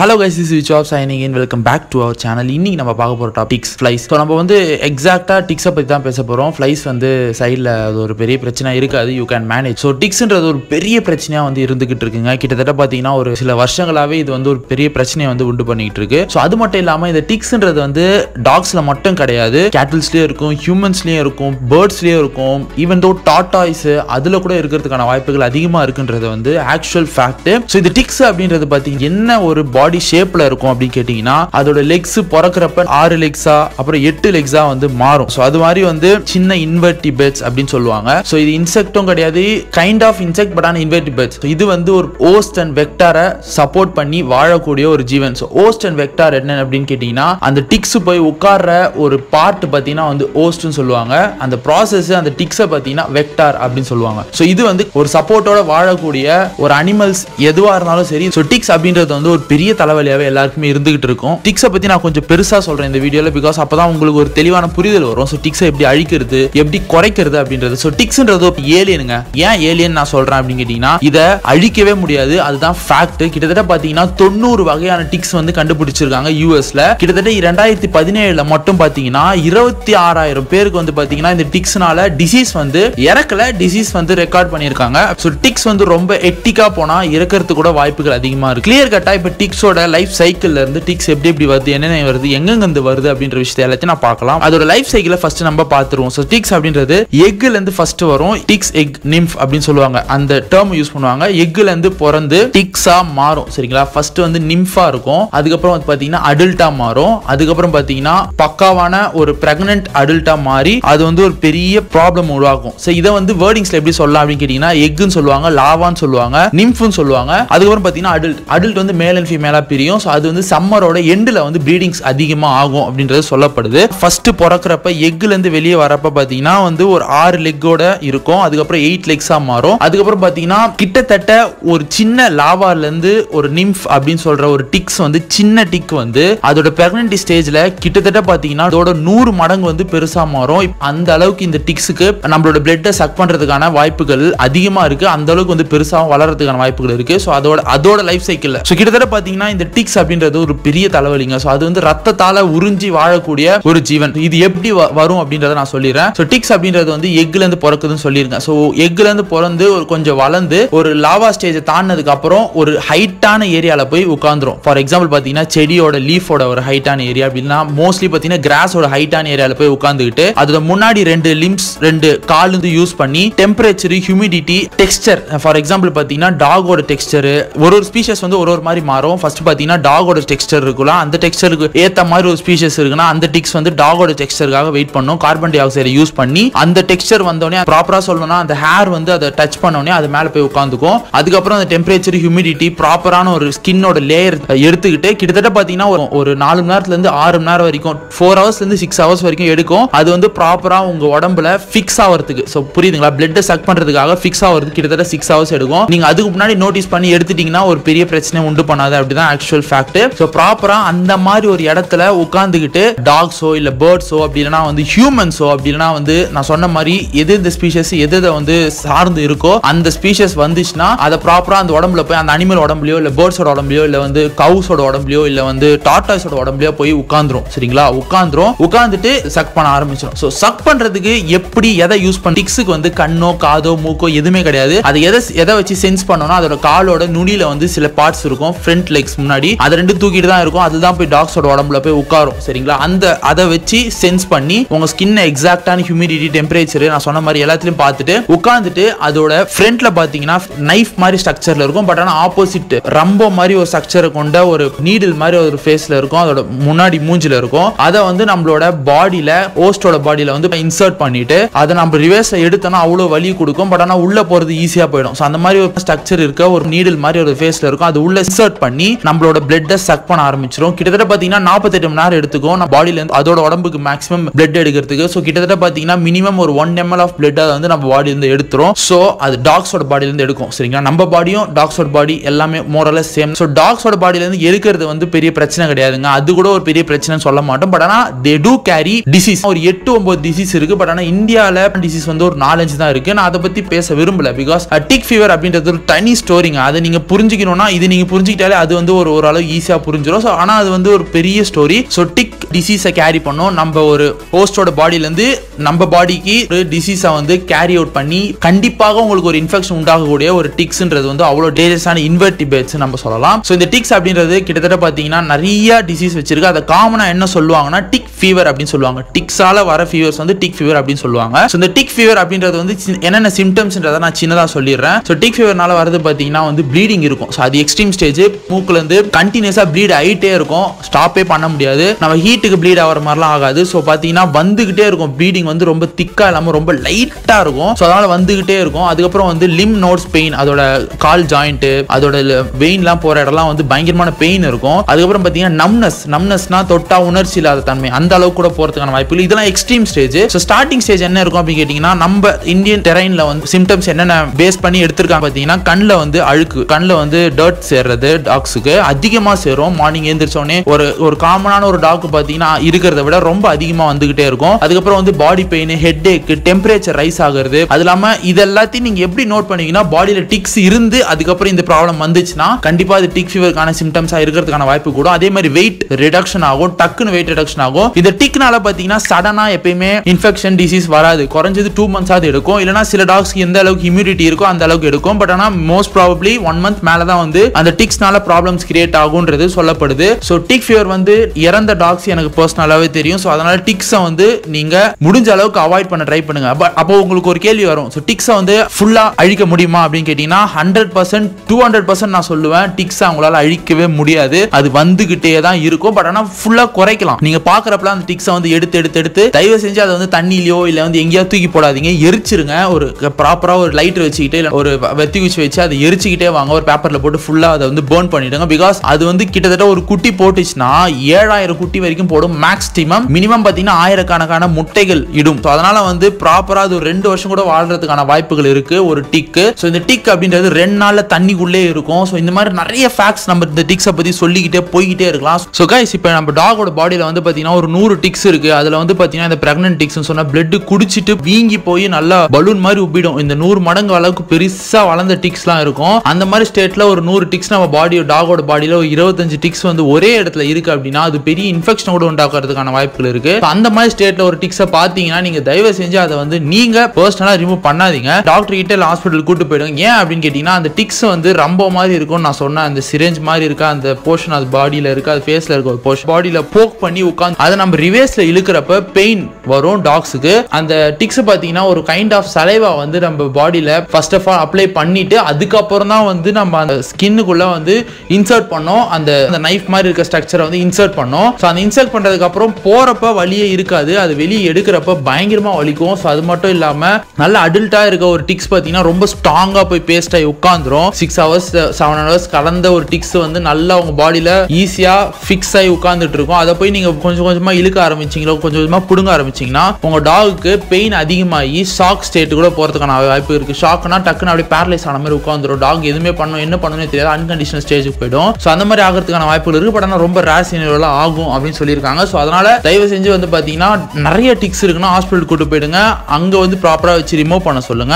hello guys is which of signing in welcome back to our channel இன்னைக்கு நம்ம பார்க்க போகிற டாபிக்ஸ் ஃப்ளைஸ் ஸோ நம்ம வந்து எக்ஸாக்டாக டிக்ஸை பற்றி தான் பேச போகிறோம் ஃப்ளைஸ் வந்து சைடில் அது ஒரு பெரிய பிரச்சனை இருக்காது யூ கேன் மேனேஜ் ஸோ டிக்ஸ்ன்றது ஒரு பெரிய பிரச்சனையாக வந்து இருந்துகிட்டு இருக்குங்க கிட்டத்தட்ட பார்த்தீங்கன்னா ஒரு சில வருஷங்களாகவே இது வந்து ஒரு பெரிய பிரச்சனையை வந்து உண்டு பண்ணிட்டு இருக்கு ஸோ அது மட்டும் இல்லாமல் இந்த டிக்ஸ்ன்றது வந்து டாக்ஸில் மட்டும் கிடையாது கேட்டில்ஸ்லேயும் இருக்கும் ஹியூமன்ஸ்லேயும் இருக்கும் பேர்ட்ஸ்லேயும் இருக்கும் ஈவன் தோ டாட்டாய்ஸ் அதில் கூட இருக்கிறதுக்கான வாய்ப்புகள் அதிகமாக இருக்குன்றது வந்து ஆக்சுவல் ஃபேக்ட் ஸோ இந்த டிக்ஸ் அப்படின்றது பார்த்தீங்கன்னா என்ன ஒரு பாடி ஷேப்ல இருக்கும் அப்படின்னு கேட்டீங்கன்னா அதோட லெக்ஸ் பிறக்கிறப்ப ஆறு லெக்ஸா அப்புறம் எட்டு லெக்ஸா வந்து மாறும் ஸோ அது மாதிரி வந்து சின்ன இன்வெர்டிபெட்ஸ் அப்படின்னு சொல்லுவாங்க ஸோ இது இன்செக்டும் கிடையாது கைண்ட் ஆஃப் இன்செக்ட் பட் ஆனால் இன்வெர்டிபெட்ஸ் இது வந்து ஒரு ஓஸ்ட் அண்ட் வெக்டாரை சப்போர்ட் பண்ணி வாழக்கூடிய ஒரு ஜீவன் ஸோ ஓஸ்ட் அண்ட் வெக்டார் என்ன அப்படின்னு கேட்டிங்கன்னா அந்த டிக்ஸ் போய் உட்கார்ற ஒரு பார்ட் பார்த்தீங்கன்னா வந்து ஓஸ்ட்னு சொல்லுவாங்க அந்த ப்ராசஸ் அந்த டிக்ஸை பார்த்தீங்கன்னா வெக்டார் அப்படின்னு சொல்லுவாங்க ஸோ இது வந்து ஒரு சப்போர்ட்டோட வாழக்கூடிய ஒரு அனிமல்ஸ் எதுவாக இருந்தாலும் சரி ஸோ டிக்ஸ் அப்படின்றது வந்து ஒரு பெரிய தலைவலியாவே தலைவலியாகவே எல்லாருக்குமே இருந்துகிட்டு இருக்கும் டிக்ஸ பத்தி நான் கொஞ்சம் பெருசா சொல்றேன் இந்த வீடியோல பிகாஸ் அப்பதான் உங்களுக்கு ஒரு தெளிவான புரிதல் வரும் ஸோ எப்படி அழிக்கிறது எப்படி குறைக்கிறது அப்படின்றது டிக்ஸ்ன்றது ஏலியனுங்க ஏன் ஏலியன் நான் சொல்றேன் அப்படின்னு கேட்டீங்கன்னா இதை அழிக்கவே முடியாது அதுதான் ஃபேக்ட் கிட்டத்தட்ட பாத்தீங்கன்னா தொண்ணூறு வகையான டிக்ஸ் வந்து கண்டுபிடிச்சிருக்காங்க யூஎஸ்ல கிட்டத்தட்ட இரண்டாயிரத்தி பதினேழுல மட்டும் பாத்தீங்கன்னா இருபத்தி ஆறாயிரம் பேருக்கு வந்து பாத்தீங்கன்னா இந்த டிக்ஸ்னால டிசீஸ் வந்து இறக்கல டிசீஸ் வந்து ரெக்கார்ட் பண்ணியிருக்காங்க ஸோ டிக்ஸ் வந்து ரொம்ப எட்டிக்காக போனா இறக்கிறது கூட வாய்ப்புகள் அதிகமா இருக்கு கிளியர் கட்டா இப்ப டிக்ஸ் டிக்ஸோட லைஃப் சைக்கிள்ல இருந்து டிக்ஸ் எப்படி எப்படி வருது என்னென்ன வருது எங்கெங்கிருந்து வருது அப்படின்ற விஷயத்தை எல்லாத்தையும் நான் பார்க்கலாம் அதோட லைஃப் சைக்கிளை ஃபர்ஸ்ட் நம்ம பார்த்துருவோம் ஸோ டிக்ஸ் அப்படின்றது எக்ல இருந்து ஃபர்ஸ்ட் வரும் டிக்ஸ் எக் நிம்ஃப் அப்படின்னு சொல்லுவாங்க அந்த டேர்ம் யூஸ் பண்ணுவாங்க எக்ல இருந்து பிறந்து டிக்ஸா மாறும் சரிங்களா ஃபர்ஸ்ட் வந்து நிம்ஃபா இருக்கும் அதுக்கப்புறம் வந்து பாத்தீங்கன்னா அடல்ட்டா மாறும் அதுக்கப்புறம் பாத்தீங்கன்னா பக்காவான ஒரு பிரெக்னன்ட் அடல்ட்டா மாறி அது வந்து ஒரு பெரிய ப்ராப்ளம் உருவாகும் ஸோ இதை வந்து வேர்டிங்ஸ்ல எப்படி சொல்லலாம் அப்படின்னு கேட்டீங்கன்னா எக்குன்னு சொல்லுவாங்க லாவான்னு சொல்லுவாங்க நிம்ஃபுன்னு சொல்லுவாங்க அதுக்கப்புறம் பாத்தீங்கன்னா அடல்ட் அடல்ட் வந்து மேல் அண்ட் ஃபீமேல் மேலாக பிரியும் ஸோ அது வந்து சம்மரோட எண்டில் வந்து ப்ரீடிங்ஸ் அதிகமாக ஆகும் அப்படின்றது சொல்லப்படுது ஃபஸ்ட்டு பிறக்கிறப்ப எக்லேருந்து வெளியே வரப்போ பார்த்தீங்கன்னா வந்து ஒரு ஆறு லெக்கோட இருக்கும் அதுக்கப்புறம் எயிட் லெக்ஸாக மாறும் அதுக்கப்புறம் பார்த்தீங்கன்னா கிட்டத்தட்ட ஒரு சின்ன லாவாலேருந்து ஒரு நிம்ஃப் அப்படின்னு சொல்கிற ஒரு டிக்ஸ் வந்து சின்ன டிக் வந்து அதோட பிரெக்னன்டி ஸ்டேஜில் கிட்டத்தட்ட பார்த்தீங்கன்னா அதோட நூறு மடங்கு வந்து பெருசாக மாறும் அந்த அளவுக்கு இந்த டிக்ஸுக்கு நம்மளோட பிளட்டை சக் பண்ணுறதுக்கான வாய்ப்புகள் அதிகமாக இருக்குது அந்த அளவுக்கு வந்து பெருசாகவும் வளர்கிறதுக்கான வாய்ப்புகள் இருக்குது ஸோ அதோட அதோட லைஃப் சைக்கிளில் ஸோ கிட்டத்தட்ட பார்த்தீங்கன்னா பார்த்தீங்கன்னா இந்த டிக்ஸ் அப்படின்றது ஒரு பெரிய தலைவலிங்க ஸோ அது வந்து ரத்தத்தால உறிஞ்சி வாழக்கூடிய ஒரு ஜீவன் இது எப்படி வரும் அப்படின்றத நான் சொல்லிடுறேன் ஸோ டிக்ஸ் அப்படின்றது வந்து எக்ல இருந்து பிறக்குதுன்னு சொல்லியிருக்கேன் ஸோ எக்ல இருந்து பிறந்து ஒரு கொஞ்சம் வளர்ந்து ஒரு லாவா ஸ்டேஜை தாண்டினதுக்கு அப்புறம் ஒரு ஹைட்டான ஏரியாவில் போய் உட்காந்துரும் ஃபார் எக்ஸாம்பிள் பார்த்தீங்கன்னா செடியோட லீஃபோட ஒரு ஹைட்டான ஏரியா அப்படின்னா மோஸ்ட்லி பார்த்தீங்கன்னா கிராஸோட ஹைட்டான ஏரியாவில் போய் உட்காந்துக்கிட்டு அதோட முன்னாடி ரெண்டு லிம்ஸ் ரெண்டு கால் வந்து யூஸ் பண்ணி டெம்பரேச்சர் ஹியூமிடிட்டி டெக்ஸ்டர் ஃபார் எக்ஸாம்பிள் பார்த்தீங்கன்னா டாகோட டெக்ஸ்டர் ஒரு ஒரு ஸ்பீஷஸ் வந்து ஒரு ஒரு மாதிரி மாறும் ஃபர்ஸ்ட் பார்த்தீங்கன்னா டாகோட டெக்ஸ்டர் இருக்குல்ல அந்த டெக்ஸ்டருக்கு ஏற்ற மாதிரி ஒரு ஸ்பீஷஸ் இருக்குன்னா அந்த டிக்ஸ் வந்து டாகோட டெக்ஸ்டருக்காக வெயிட் பண்ணும் கார்பன் டை ஆக்சைடை யூஸ் பண்ணி அந்த டெக்ஸ்டர் வந்தோடனே ப்ராப்பராக சொல்லணும்னா அந்த ஹேர் வந்து அதை டச் பண்ணோடனே அது மேலே போய் உட்காந்துக்கும் அதுக்கப்புறம் அந்த டெம்பரேச்சர் ஹியூமிடிட்டி ப்ராப்பரான ஒரு ஸ்கின்னோட லேயர் எடுத்துக்கிட்டு கிட்டத்தட்ட பார்த்தீங்கன்னா ஒரு நாலு மணி நேரத்துலேருந்து ஆறு மணி நேரம் வரைக்கும் ஃபோர் ஹவர்ஸ்லேருந்து சிக்ஸ் ஹவர்ஸ் வரைக்கும் எடுக்கும் அது வந்து ப்ராப்பராக உங்கள் உடம்புல ஃபிக்ஸ் ஆகிறதுக்கு ஸோ புரியுதுங்களா பிளட்டை சக் பண்ணுறதுக்காக ஃபிக்ஸ் ஆகிறதுக்கு கிட்டத்தட்ட சிக்ஸ் ஹவர்ஸ் எடுக்கும் நீங்கள் அதுக்கு முன்னாடி நோட்டீஸ் பண்ணி எடுத்துட்டிங்கன்னா ஒரு பெரிய பிரச்சனை உண்டு பண்ணாது அப்படி தான் ஆக்சுவல் ஃபேக்ட் ஸோ ப்ராப்பரா அந்த மாதிரி ஒரு இடத்துல உட்காந்துக்கிட்டு டாக்ஸோ இல்ல பேர்ட்ஸோ அப்படி இல்லைன்னா வந்து ஹியூமன்ஸோ அப்படி இல்லைன்னா வந்து நான் சொன்ன மாதிரி எது இந்த ஸ்பீஷஸ் எது இதை வந்து சார்ந்து இருக்கோ அந்த ஸ்பீஷஸ் வந்துச்சுன்னா அதை ப்ராப்பரா அந்த உடம்புல போய் அந்த அனிமல் உடம்புலயோ இல்ல பேர்ட்ஸோட உடம்புலயோ இல்ல வந்து கவுஸோட உடம்புலயோ இல்ல வந்து டாட்டாஸோட உடம்புலயோ போய் உட்காந்துரும் சரிங்களா உட்காந்துரும் உட்காந்துட்டு சக் பண்ண ஆரம்பிச்சிடும் ஸோ சக் பண்றதுக்கு எப்படி எதை யூஸ் பண்ண டிக்ஸுக்கு வந்து கண்ணோ காதோ மூக்கோ எதுவுமே கிடையாது அதை எதை எதை வச்சு சென்ஸ் பண்ணோம்னா அதோட காலோட நுனியில வந்து சில பார்ட்ஸ் இருக்கும் ஃப்ரண்ட் லெக்ஸ் செகண்ட்ஸ் முன்னாடி அதை ரெண்டு தூக்கிட்டு தான் இருக்கும் அதுதான் போய் டாக்ஸோட உடம்புல போய் உட்காரும் சரிங்களா அந்த அதை வச்சு சென்ஸ் பண்ணி உங்க ஸ்கின் எக்ஸாக்டான ஹியூமிடிட்டி டெம்பரேச்சர் நான் சொன்ன மாதிரி எல்லாத்துலயும் பார்த்துட்டு உட்காந்துட்டு அதோட ஃப்ரண்ட்ல பாத்தீங்கன்னா நைஃப் மாதிரி ஸ்ட்ரக்சர்ல இருக்கும் பட் ஆனால் ஆப்போசிட் ரொம்ப மாதிரி ஒரு ஸ்ட்ரக்சர் கொண்ட ஒரு நீடில் மாதிரி ஒரு ஃபேஸ்ல இருக்கும் அதோட முன்னாடி மூஞ்சில இருக்கும் அதை வந்து நம்மளோட பாடியில ஹோஸ்டோட பாடியில வந்து இன்சர்ட் பண்ணிட்டு அதை நம்ம ரிவர்ஸ் எடுத்தோம்னா அவ்வளோ வலி கொடுக்கும் பட் ஆனால் உள்ள போறது ஈஸியா போயிடும் ஸோ அந்த மாதிரி ஒரு ஸ்ட்ரக்சர் இருக்க ஒரு நீடில் மாதிரி ஒரு ஃபேஸ்ல இருக்கும் அது உள்ள இன்சர்ட் பண்ணி நம்மளோட பிளட்டை சக் பண்ண ஆரம்பிச்சிடும் கிட்டத்தட்ட பாத்தீங்கன்னா நாற்பத்தெட்டு மணி நேரம் எடுத்துக்கும் நம்ம இருந்து அதோட உடம்புக்கு மேக்ஸிமம் பிளட் எடுக்கிறதுக்கு ஸோ கிட்டத்தட்ட பாத்தீங்கன்னா மினிமம் ஒரு ஒன் எம்எல் ஆஃப் பிளட் அதை வந்து நம்ம பாடியிலேருந்து எடுத்துரும் ஸோ அது டாக்ஸோட பாடியிலேருந்து எடுக்கும் சரிங்களா நம்ம பாடியும் டாக்ஸோட பாடி எல்லாமே மோரல சேம் ஸோ டாக்ஸோட பாடியில இருந்து எடுக்கிறது வந்து பெரிய பிரச்சனை கிடையாதுங்க அது கூட ஒரு பெரிய பிரச்சனை சொல்ல மாட்டோம் பட் ஆனால் தே டூ கேரி டிசீஸ் ஒரு எட்டு ஒன்பது டிசீஸ் இருக்கு பட் ஆனால் இந்தியால டிசீஸ் வந்து ஒரு நாலஞ்சு தான் இருக்கு நான் அதை பத்தி பேச விரும்பல பிகாஸ் டிக் ஃபீவர் அப்படின்றது ஒரு தனி ஸ்டோரிங்க அதை நீங்க புரிஞ்சுக்கணும்னா இது நீங்க புரிஞ்சுக்கிட்டாலே அது வந்து ஒரு ஓரளவு ஈஸியா புரிஞ்சிடும் ஸோ ஆனால் அது வந்து ஒரு பெரிய ஸ்டோரி ஸோ டிக் டிசீஸை கேரி பண்ணோம் நம்ம ஒரு ஹோஸ்டோட பாடியிலேருந்து நம்ம பாடிக்கு ஒரு டிசீஸை வந்து கேரி அவுட் பண்ணி கண்டிப்பாக உங்களுக்கு ஒரு இன்ஃபெக்ஷன் உண்டாகக்கூடிய ஒரு டிக்ஸ்ன்றது வந்து அவ்வளோ டேஞ்சரஸான இன்வெர்டிபேட்ஸ் நம்ம சொல்லலாம் ஸோ இந்த டிக்ஸ் அப்படின்றது கிட்டத்தட்ட பார்த்தீங்கன்னா நிறைய டிசீஸ் வச்சிருக்கு அதை காமனாக என்ன சொல்லுவாங்கன்னா டிக் ஃபீவர் அப்படின்னு சொல்லுவாங்க டிக்ஸால வர ஃபீவர்ஸ் வந்து டிக் ஃபீவர் அப்படின்னு சொல்லுவாங்க ஸோ இந்த டிக் ஃபீவர் அப்படின்றது வந்து என்னென்ன சிம்டம்ஸ்ன்றதை நான் சின்னதாக சொல்லிடுறேன் ஸோ டிக் ஃபீவர்னால வரது பார்த்தீங்கன்னா வந்து ப்ளீடிங் இருக்கும் ஸோ அது எக்ஸ்ட்ரீம் ஸ்டேஜ் மூக்க மூக்குலேருந்து கண்டினியூஸாக ப்ளீட் ஆகிட்டே இருக்கும் ஸ்டாப்பே பண்ண முடியாது நம்ம ஹீட்டுக்கு ப்ளீட் ஆகிற மாதிரிலாம் ஆகாது ஸோ பார்த்தீங்கன்னா வந்துக்கிட்டே இருக்கும் ப்ளீடிங் வந்து ரொம்ப திக்காக இல்லாமல் ரொம்ப லைட்டாக இருக்கும் ஸோ அதனால் வந்துக்கிட்டே இருக்கும் அதுக்கப்புறம் வந்து லிம் நோட்ஸ் பெயின் அதோட கால் ஜாயிண்ட்டு அதோட வெயின்லாம் போகிற இடம்லாம் வந்து பயங்கரமான பெயின் இருக்கும் அதுக்கப்புறம் பார்த்தீங்கன்னா நம்னஸ் நம்னஸ்னா தொட்டா உணர்ச்சி இல்லாத தன்மை அந்த அளவுக்கு கூட போகிறதுக்கான வாய்ப்பு இல்லை இதெல்லாம் extreme stage so starting stage என்ன இருக்கும் அப்படின்னு கேட்டிங்கன்னா நம்ம இந்தியன் டெரைனில் வந்து சிம்டம்ஸ் என்னென்ன பேஸ் பண்ணி எடுத்திருக்காங்க பார்த்தீங்கன்னா கண்ணில் வந்து அழுக்கு கண்ணில் வந்து டர்ட் சேர்றது டாக்ஸ் சாப்பிட்றதுக்கு அதிகமாக சேரும் மார்னிங் எழுந்திரிச்சோடனே ஒரு ஒரு காமனான ஒரு டாக்கு பார்த்தீங்கன்னா இருக்கிறத விட ரொம்ப அதிகமாக வந்துகிட்டே இருக்கும் அதுக்கப்புறம் வந்து body pain head ache temperature rise ஆகுறது அது இல்லாமல் இது எல்லாத்தையும் நீங்கள் எப்படி நோட் பண்ணீங்கன்னா பாடியில் டிக்ஸ் இருந்து அதுக்கப்புறம் இந்த ப்ராப்ளம் வந்துச்சுன்னா கண்டிப்பாக அது டிக் ஃபீவருக்கான சிம்டம்ஸாக இருக்கிறதுக்கான வாய்ப்பு கூட அதே மாதிரி வெயிட் ரிடக்ஷன் ஆகும் டக்குன்னு வெயிட் ரிடக்ஷன் ஆகும் இந்த டிக்னால பார்த்தீங்கன்னா சடனாக எப்பயுமே இன்ஃபெக்ஷன் டிசீஸ் வராது குறைஞ்சது டூ மந்த்ஸாவது எடுக்கும் இல்லைனா சில டாக்ஸ்க்கு எந்த அளவுக்கு இம்யூனிட்டி இருக்கோ அந்த அளவுக்கு எடுக்கும் பட் ஆனால் மோஸ்ட் ப்ராபப்ளி ஒன் மந்த் மேலே தான் வந்து அந்த டிக்ஸ்னால ப்ராப்ளம் ப்ராப்ளம்ஸ் கிரியேட் ஆகும்ன்றது சொல்லப்படுது ஸோ டிக் ஃபியர் வந்து இறந்த டாக்ஸ் எனக்கு பர்சனலாகவே தெரியும் ஸோ அதனால டிக்ஸை வந்து நீங்க முடிஞ்ச அளவுக்கு அவாய்ட் பண்ண ட்ரை பண்ணுங்க அப்போ உங்களுக்கு ஒரு கேள்வி வரும் ஸோ டிக்ஸை வந்து ஃபுல்லாக அழிக்க முடியுமா அப்படின்னு கேட்டிங்கன்னா hundred percent two hundred percent நான் சொல்லுவேன் டிக்ஸை அவங்களால அழிக்கவே முடியாது அது வந்துகிட்டே தான் இருக்கும் பட் ஆனால் ஃபுல்லாக குறைக்கலாம் நீங்க பார்க்குறப்பலாம் அந்த டிக்ஸை வந்து எடுத்து எடுத்து எடுத்து தயவு செஞ்சு அதை வந்து தண்ணியிலையோ இல்லை வந்து எங்கேயாவது தூக்கி போடாதீங்க எரிச்சிருங்க ஒரு ப்ராப்பராக ஒரு லைட் வச்சுக்கிட்டு இல்லை ஒரு வெத்தி குச்சி வச்சு அதை எரிச்சுக்கிட்டே வாங்க ஒரு பேப்பரில் போட்டு ஃபுல்லாக அதை வந்து பேர்ன் பண்ணிடுங்க வச்சுக்கோங்க பிகாஸ் அது வந்து கிட்டத்தட்ட ஒரு குட்டி போட்டுச்சுன்னா ஏழாயிரம் குட்டி வரைக்கும் போடும் மேக்ஸிமம் மினிமம் பார்த்தீங்கன்னா ஆயிரக்கணக்கான முட்டைகள் இடும் ஸோ அதனால வந்து ப்ராப்பராக அது ரெண்டு வருஷம் கூட வாழ்றதுக்கான வாய்ப்புகள் இருக்கு ஒரு டிக்கு ஸோ இந்த டிக் அப்படின்றது ரெண்டு நாளில் தண்ணிக்குள்ளே இருக்கும் ஸோ இந்த மாதிரி நிறைய ஃபேக்ட்ஸ் நம்ம இந்த டிக்ஸை பற்றி சொல்லிக்கிட்டே போய்கிட்டே இருக்கலாம் ஸோ கைஸ் இப்போ நம்ம டாகோட பாடியில் வந்து பார்த்தீங்கன்னா ஒரு நூறு டிக்ஸ் இருக்கு அதில் வந்து பார்த்தீங்கன்னா இந்த பிரெக்னன்ட் டிக்ஸ்னு சொன்னால் பிளட் குடிச்சிட்டு வீங்கி போய் நல்லா பலூன் மாதிரி உப்பிடும் இந்த நூறு மடங்கு அளவுக்கு பெருசாக வளர்ந்த டிக்ஸ்லாம் இருக்கும் அந்த மாதிரி ஸ்டேட்டில் ஒரு நூறு டிக்ஸ் நம்ம பாடி டாகோட பாபாவோட பாடியில இருபத்தஞ்சு டிக்ஸ் வந்து ஒரே இடத்துல இருக்கு அப்படின்னா அது பெரிய இன்ஃபெக்ஷன் கூட உண்டாக்குறதுக்கான வாய்ப்புகள் இருக்கு அந்த மாதிரி ஸ்டேட்ல ஒரு டிக்ஸை பாத்தீங்கன்னா நீங்க தயவு செஞ்சு அதை வந்து நீங்க பர்சனலா ரிமூவ் பண்ணாதீங்க டாக்டர் கிட்ட ஹாஸ்பிட்டல் கூட்டு போயிடுங்க ஏன் அப்படின்னு கேட்டீங்கன்னா அந்த டிக்ஸ் வந்து ரொம்ப மாதிரி இருக்கும் நான் சொன்ன அந்த சிரேஞ்ச் மாதிரி இருக்கா அந்த போர்ஷன் அது பாடியில இருக்கு அது ஃபேஸ்ல இருக்க ஒரு போர்ஷன் பாடியில போக் பண்ணி உட்காந்து அதை நம்ம ரிவேஸ்ல இழுக்கிறப்ப பெயின் வரும் டாக்ஸுக்கு அந்த டிக்ஸ் பாத்தீங்கன்னா ஒரு கைண்ட் ஆஃப் சலைவா வந்து நம்ம பாடியில ஃபர்ஸ்ட் ஆஃப் ஆல் அப்ளை பண்ணிட்டு அதுக்கப்புறம் தான் வந்து நம்ம அந்த ஸ்கின்னுக்குள்ள வந்து இன்சர்ட் பண்ணோம் அந்த அந்த நைஃப் மாதிரி இருக்க ஸ்ட்ரக்சரை வந்து இன்சர்ட் பண்ணோம் ஸோ அந்த இன்சர்ட் பண்ணுறதுக்கு அப்புறம் போகிறப்ப வழியே இருக்காது அது வெளியே எடுக்கிறப்ப பயங்கரமாக வலிக்கும் ஸோ அது மட்டும் இல்லாமல் நல்ல அடல்ட்டாக இருக்க ஒரு டிக்ஸ் பார்த்தீங்கன்னா ரொம்ப ஸ்ட்ராங்காக போய் பேஸ்ட் ஆகி உட்காந்துரும் சிக்ஸ் ஹவர்ஸ் செவன் ஹவர்ஸ் கலந்த ஒரு டிக்ஸ் வந்து நல்லா உங்கள் பாடியில் ஈஸியாக ஃபிக்ஸ் ஆகி உட்காந்துட்டு இருக்கும் அதை போய் நீங்கள் கொஞ்சம் கொஞ்சமாக இழுக்க ஆரம்பிச்சிங்களோ கொஞ்சம் கொஞ்சமாக பிடுங்க ஆரம்பிச்சிங்கன்னா உங்கள் டாகுக்கு பெயின் அதிகமாகி ஷாக் ஸ்டேட்டு கூட போகிறதுக்கான வாய்ப்பு இருக்குது ஷாக்னா டக்குன்னு அப்படியே பேரலைஸ் ஆன மாதிரி உட்காந்துரும் டாக் எதுவுமே பண்ணணும் என்ன பண்ணணும்னு தெரியாது அன்கண்டிஷனல் ஸ்டேஜுக்கு போயிடும் ஸோ அந்த மாதிரி ஆகிறதுக்கான வாய்ப்புகள் இருக்கு பட் ஆனால் ரொம்ப ரேஸ் சீனியரில் ஆகும் அப்படின்னு சொல்லியிருக்காங்க ஸோ அதனால தயவு செஞ்சு வந்து பார்த்தீங்கன்னா நிறைய டிக்ஸ் இருக்குன்னா ஹாஸ்பிட்டல் கூட்டு போயிடுங்க அங்கே வந்து ப்ராப்பராக வச்சு ரிமூவ் பண்ண சொல்லுங்க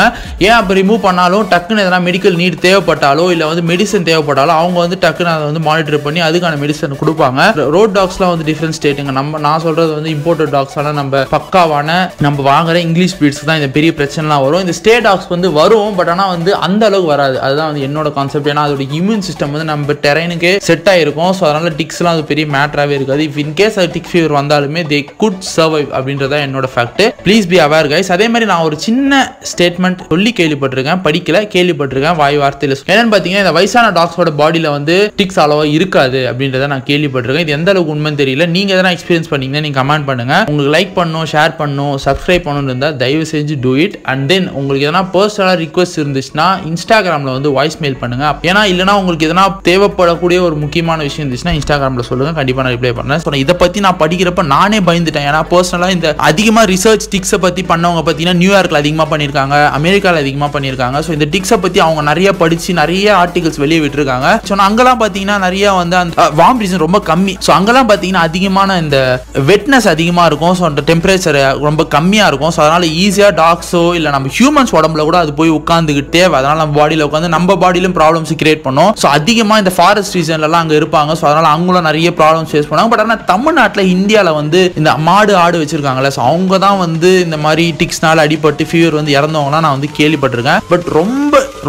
ஏன் அப்போ ரிமூவ் பண்ணாலும் டக்குன்னு எதனா மெடிக்கல் நீட் தேவைப்பட்டாலோ இல்லை வந்து மெடிசன் தேவைப்பட்டாலோ அவங்க வந்து டக்குன்னு அதை வந்து மானிட்டர் பண்ணி அதுக்கான மெடிசன் கொடுப்பாங்க ரோட் டாக்ஸ்லாம் வந்து டிஃப்ரெண்ட் ஸ்டேட்டுங்க நம்ம நான் சொல்றது வந்து இம்போர்ட்டட் டாக்ஸால நம்ம பக்காவான நம்ம வாங்குற இங்கிலீஷ் ஸ்பீட்ஸ் தான் இந்த பெரிய பிரச்சனைலாம் வரும் இந்த ஸ்டே டாக்ஸ் வந்து வரும் பட் ஆனால் வந்து அந்த அளவுக்கு வராது அதுதான் வந்து என்னோட கான்செப்ட் ஏன்னா அதோட இம்யூன் சிஸ்டம் வந்து நம்ம உங்களோட டெரைனுக்கு செட் ஆகிருக்கும் ஸோ அதனால டிக்ஸ்லாம் அது பெரிய மேட்டராகவே இருக்காது இஃப் இன்கேஸ் அது டிக் ஃபீவர் வந்தாலுமே தே குட் சர்வைவ் அப்படின்றதான் என்னோட fact please be aware guys அதே மாதிரி நான் ஒரு சின்ன ஸ்டேட்மெண்ட் சொல்லி கேள்விப்பட்டிருக்கேன் படிக்கல கேள்விப்பட்டிருக்கேன் வாய் வார்த்தையில் என்னன்னு பார்த்தீங்கன்னா இந்த வயசான டாக்ஸோட பாடியில் வந்து டிக்ஸ் அளவா இருக்காது அப்படின்றத நான் கேள்விப்பட்டிருக்கேன் இது எந்த அளவுக்கு உண்மைன்னு தெரியல நீங்க எதனா எக்ஸ்பீரியன்ஸ் பண்ணீங்கன்னா நீங்க கமெண்ட் பண்ணுங்க உங்களுக்கு லைக் பண்ணும் ஷேர் பண்ணும் சப்ஸ்கிரைப் பண்ணணும் இருந்தால் தயவு செஞ்சு டூ இட் அண்ட் தென் உங்களுக்கு எதனா பர்சனலாக ரிக்வஸ்ட் இருந்துச்சுன்னா இன்ஸ்டாகிராமில் வந்து வாய்ஸ் மெயில் பண்ணுங்க ஏன்னா இல்லைனா உங்களுக்கு எதனா தேவை தேவைப்படக்கூடிய ஒரு முக்கியமான விஷயம் இருந்துச்சுன்னா இன்ஸ்டாகிராமில் சொல்லுங்கள் கண்டிப்பாக நான் ரிப்ளை பண்ணேன் ஸோ இதை பற்றி நான் படிக்கிறப்ப நானே பயந்துட்டேன் ஏன்னா பர்சனலாக இந்த அதிகமாக ரிசர்ச் டிக்ஸை பற்றி பண்ணவங்க பார்த்தீங்கன்னா நியூயார்க்கில் அதிகமாக பண்ணியிருக்காங்க அமெரிக்காவில் அதிகமாக பண்ணியிருக்காங்க ஸோ இந்த டிக்ஸை பற்றி அவங்க நிறைய படிச்சு நிறைய ஆர்டிகல்ஸ் வெளியே விட்டுருக்காங்க ஸோ அங்கெல்லாம் பார்த்தீங்கன்னா நிறைய வந்து அந்த வார்ம் ரீசன் ரொம்ப கம்மி ஸோ அங்கெல்லாம் பார்த்தீங்கன்னா அதிகமான இந்த வெட்னஸ் அதிகமாக இருக்கும் ஸோ அந்த டெம்பரேச்சர் ரொம்ப கம்மியாக இருக்கும் ஸோ அதனால ஈஸியாக டாக்ஸோ இல்லை நம்ம ஹியூமன்ஸ் உடம்புல கூட அது போய் உட்காந்துக்கிட்டே அதனால் நம்ம பாடியில் உட்காந்து நம்ம பாடியிலும் ப்ராப்ளம்ஸ் கிரியேட் பண்ணும் ஸோ அதிகமாக இந்த ஃபாரஸ்ட் ரீசன்லலாம் அங்கே இருப்பாங்க ஸோ அதனால் அவங்களும் நிறைய ப்ராப்ளம்ஸ் ஃபேஸ் பண்ணாங்க பட் ஆனால் தமிழ்நாட்டில் இந்தியாவில் வந்து இந்த மாடு ஆடு வச்சிருக்காங்களே ஸோ அவங்க தான் வந்து இந்த மாதிரி டிக்ஸ்னால் அடிபட்டு ஃபீவர் வந்து இறந்தவங்கலாம் நான் வந்து கேள்விப்பட்டிருக்கேன் பட் ரொம்ப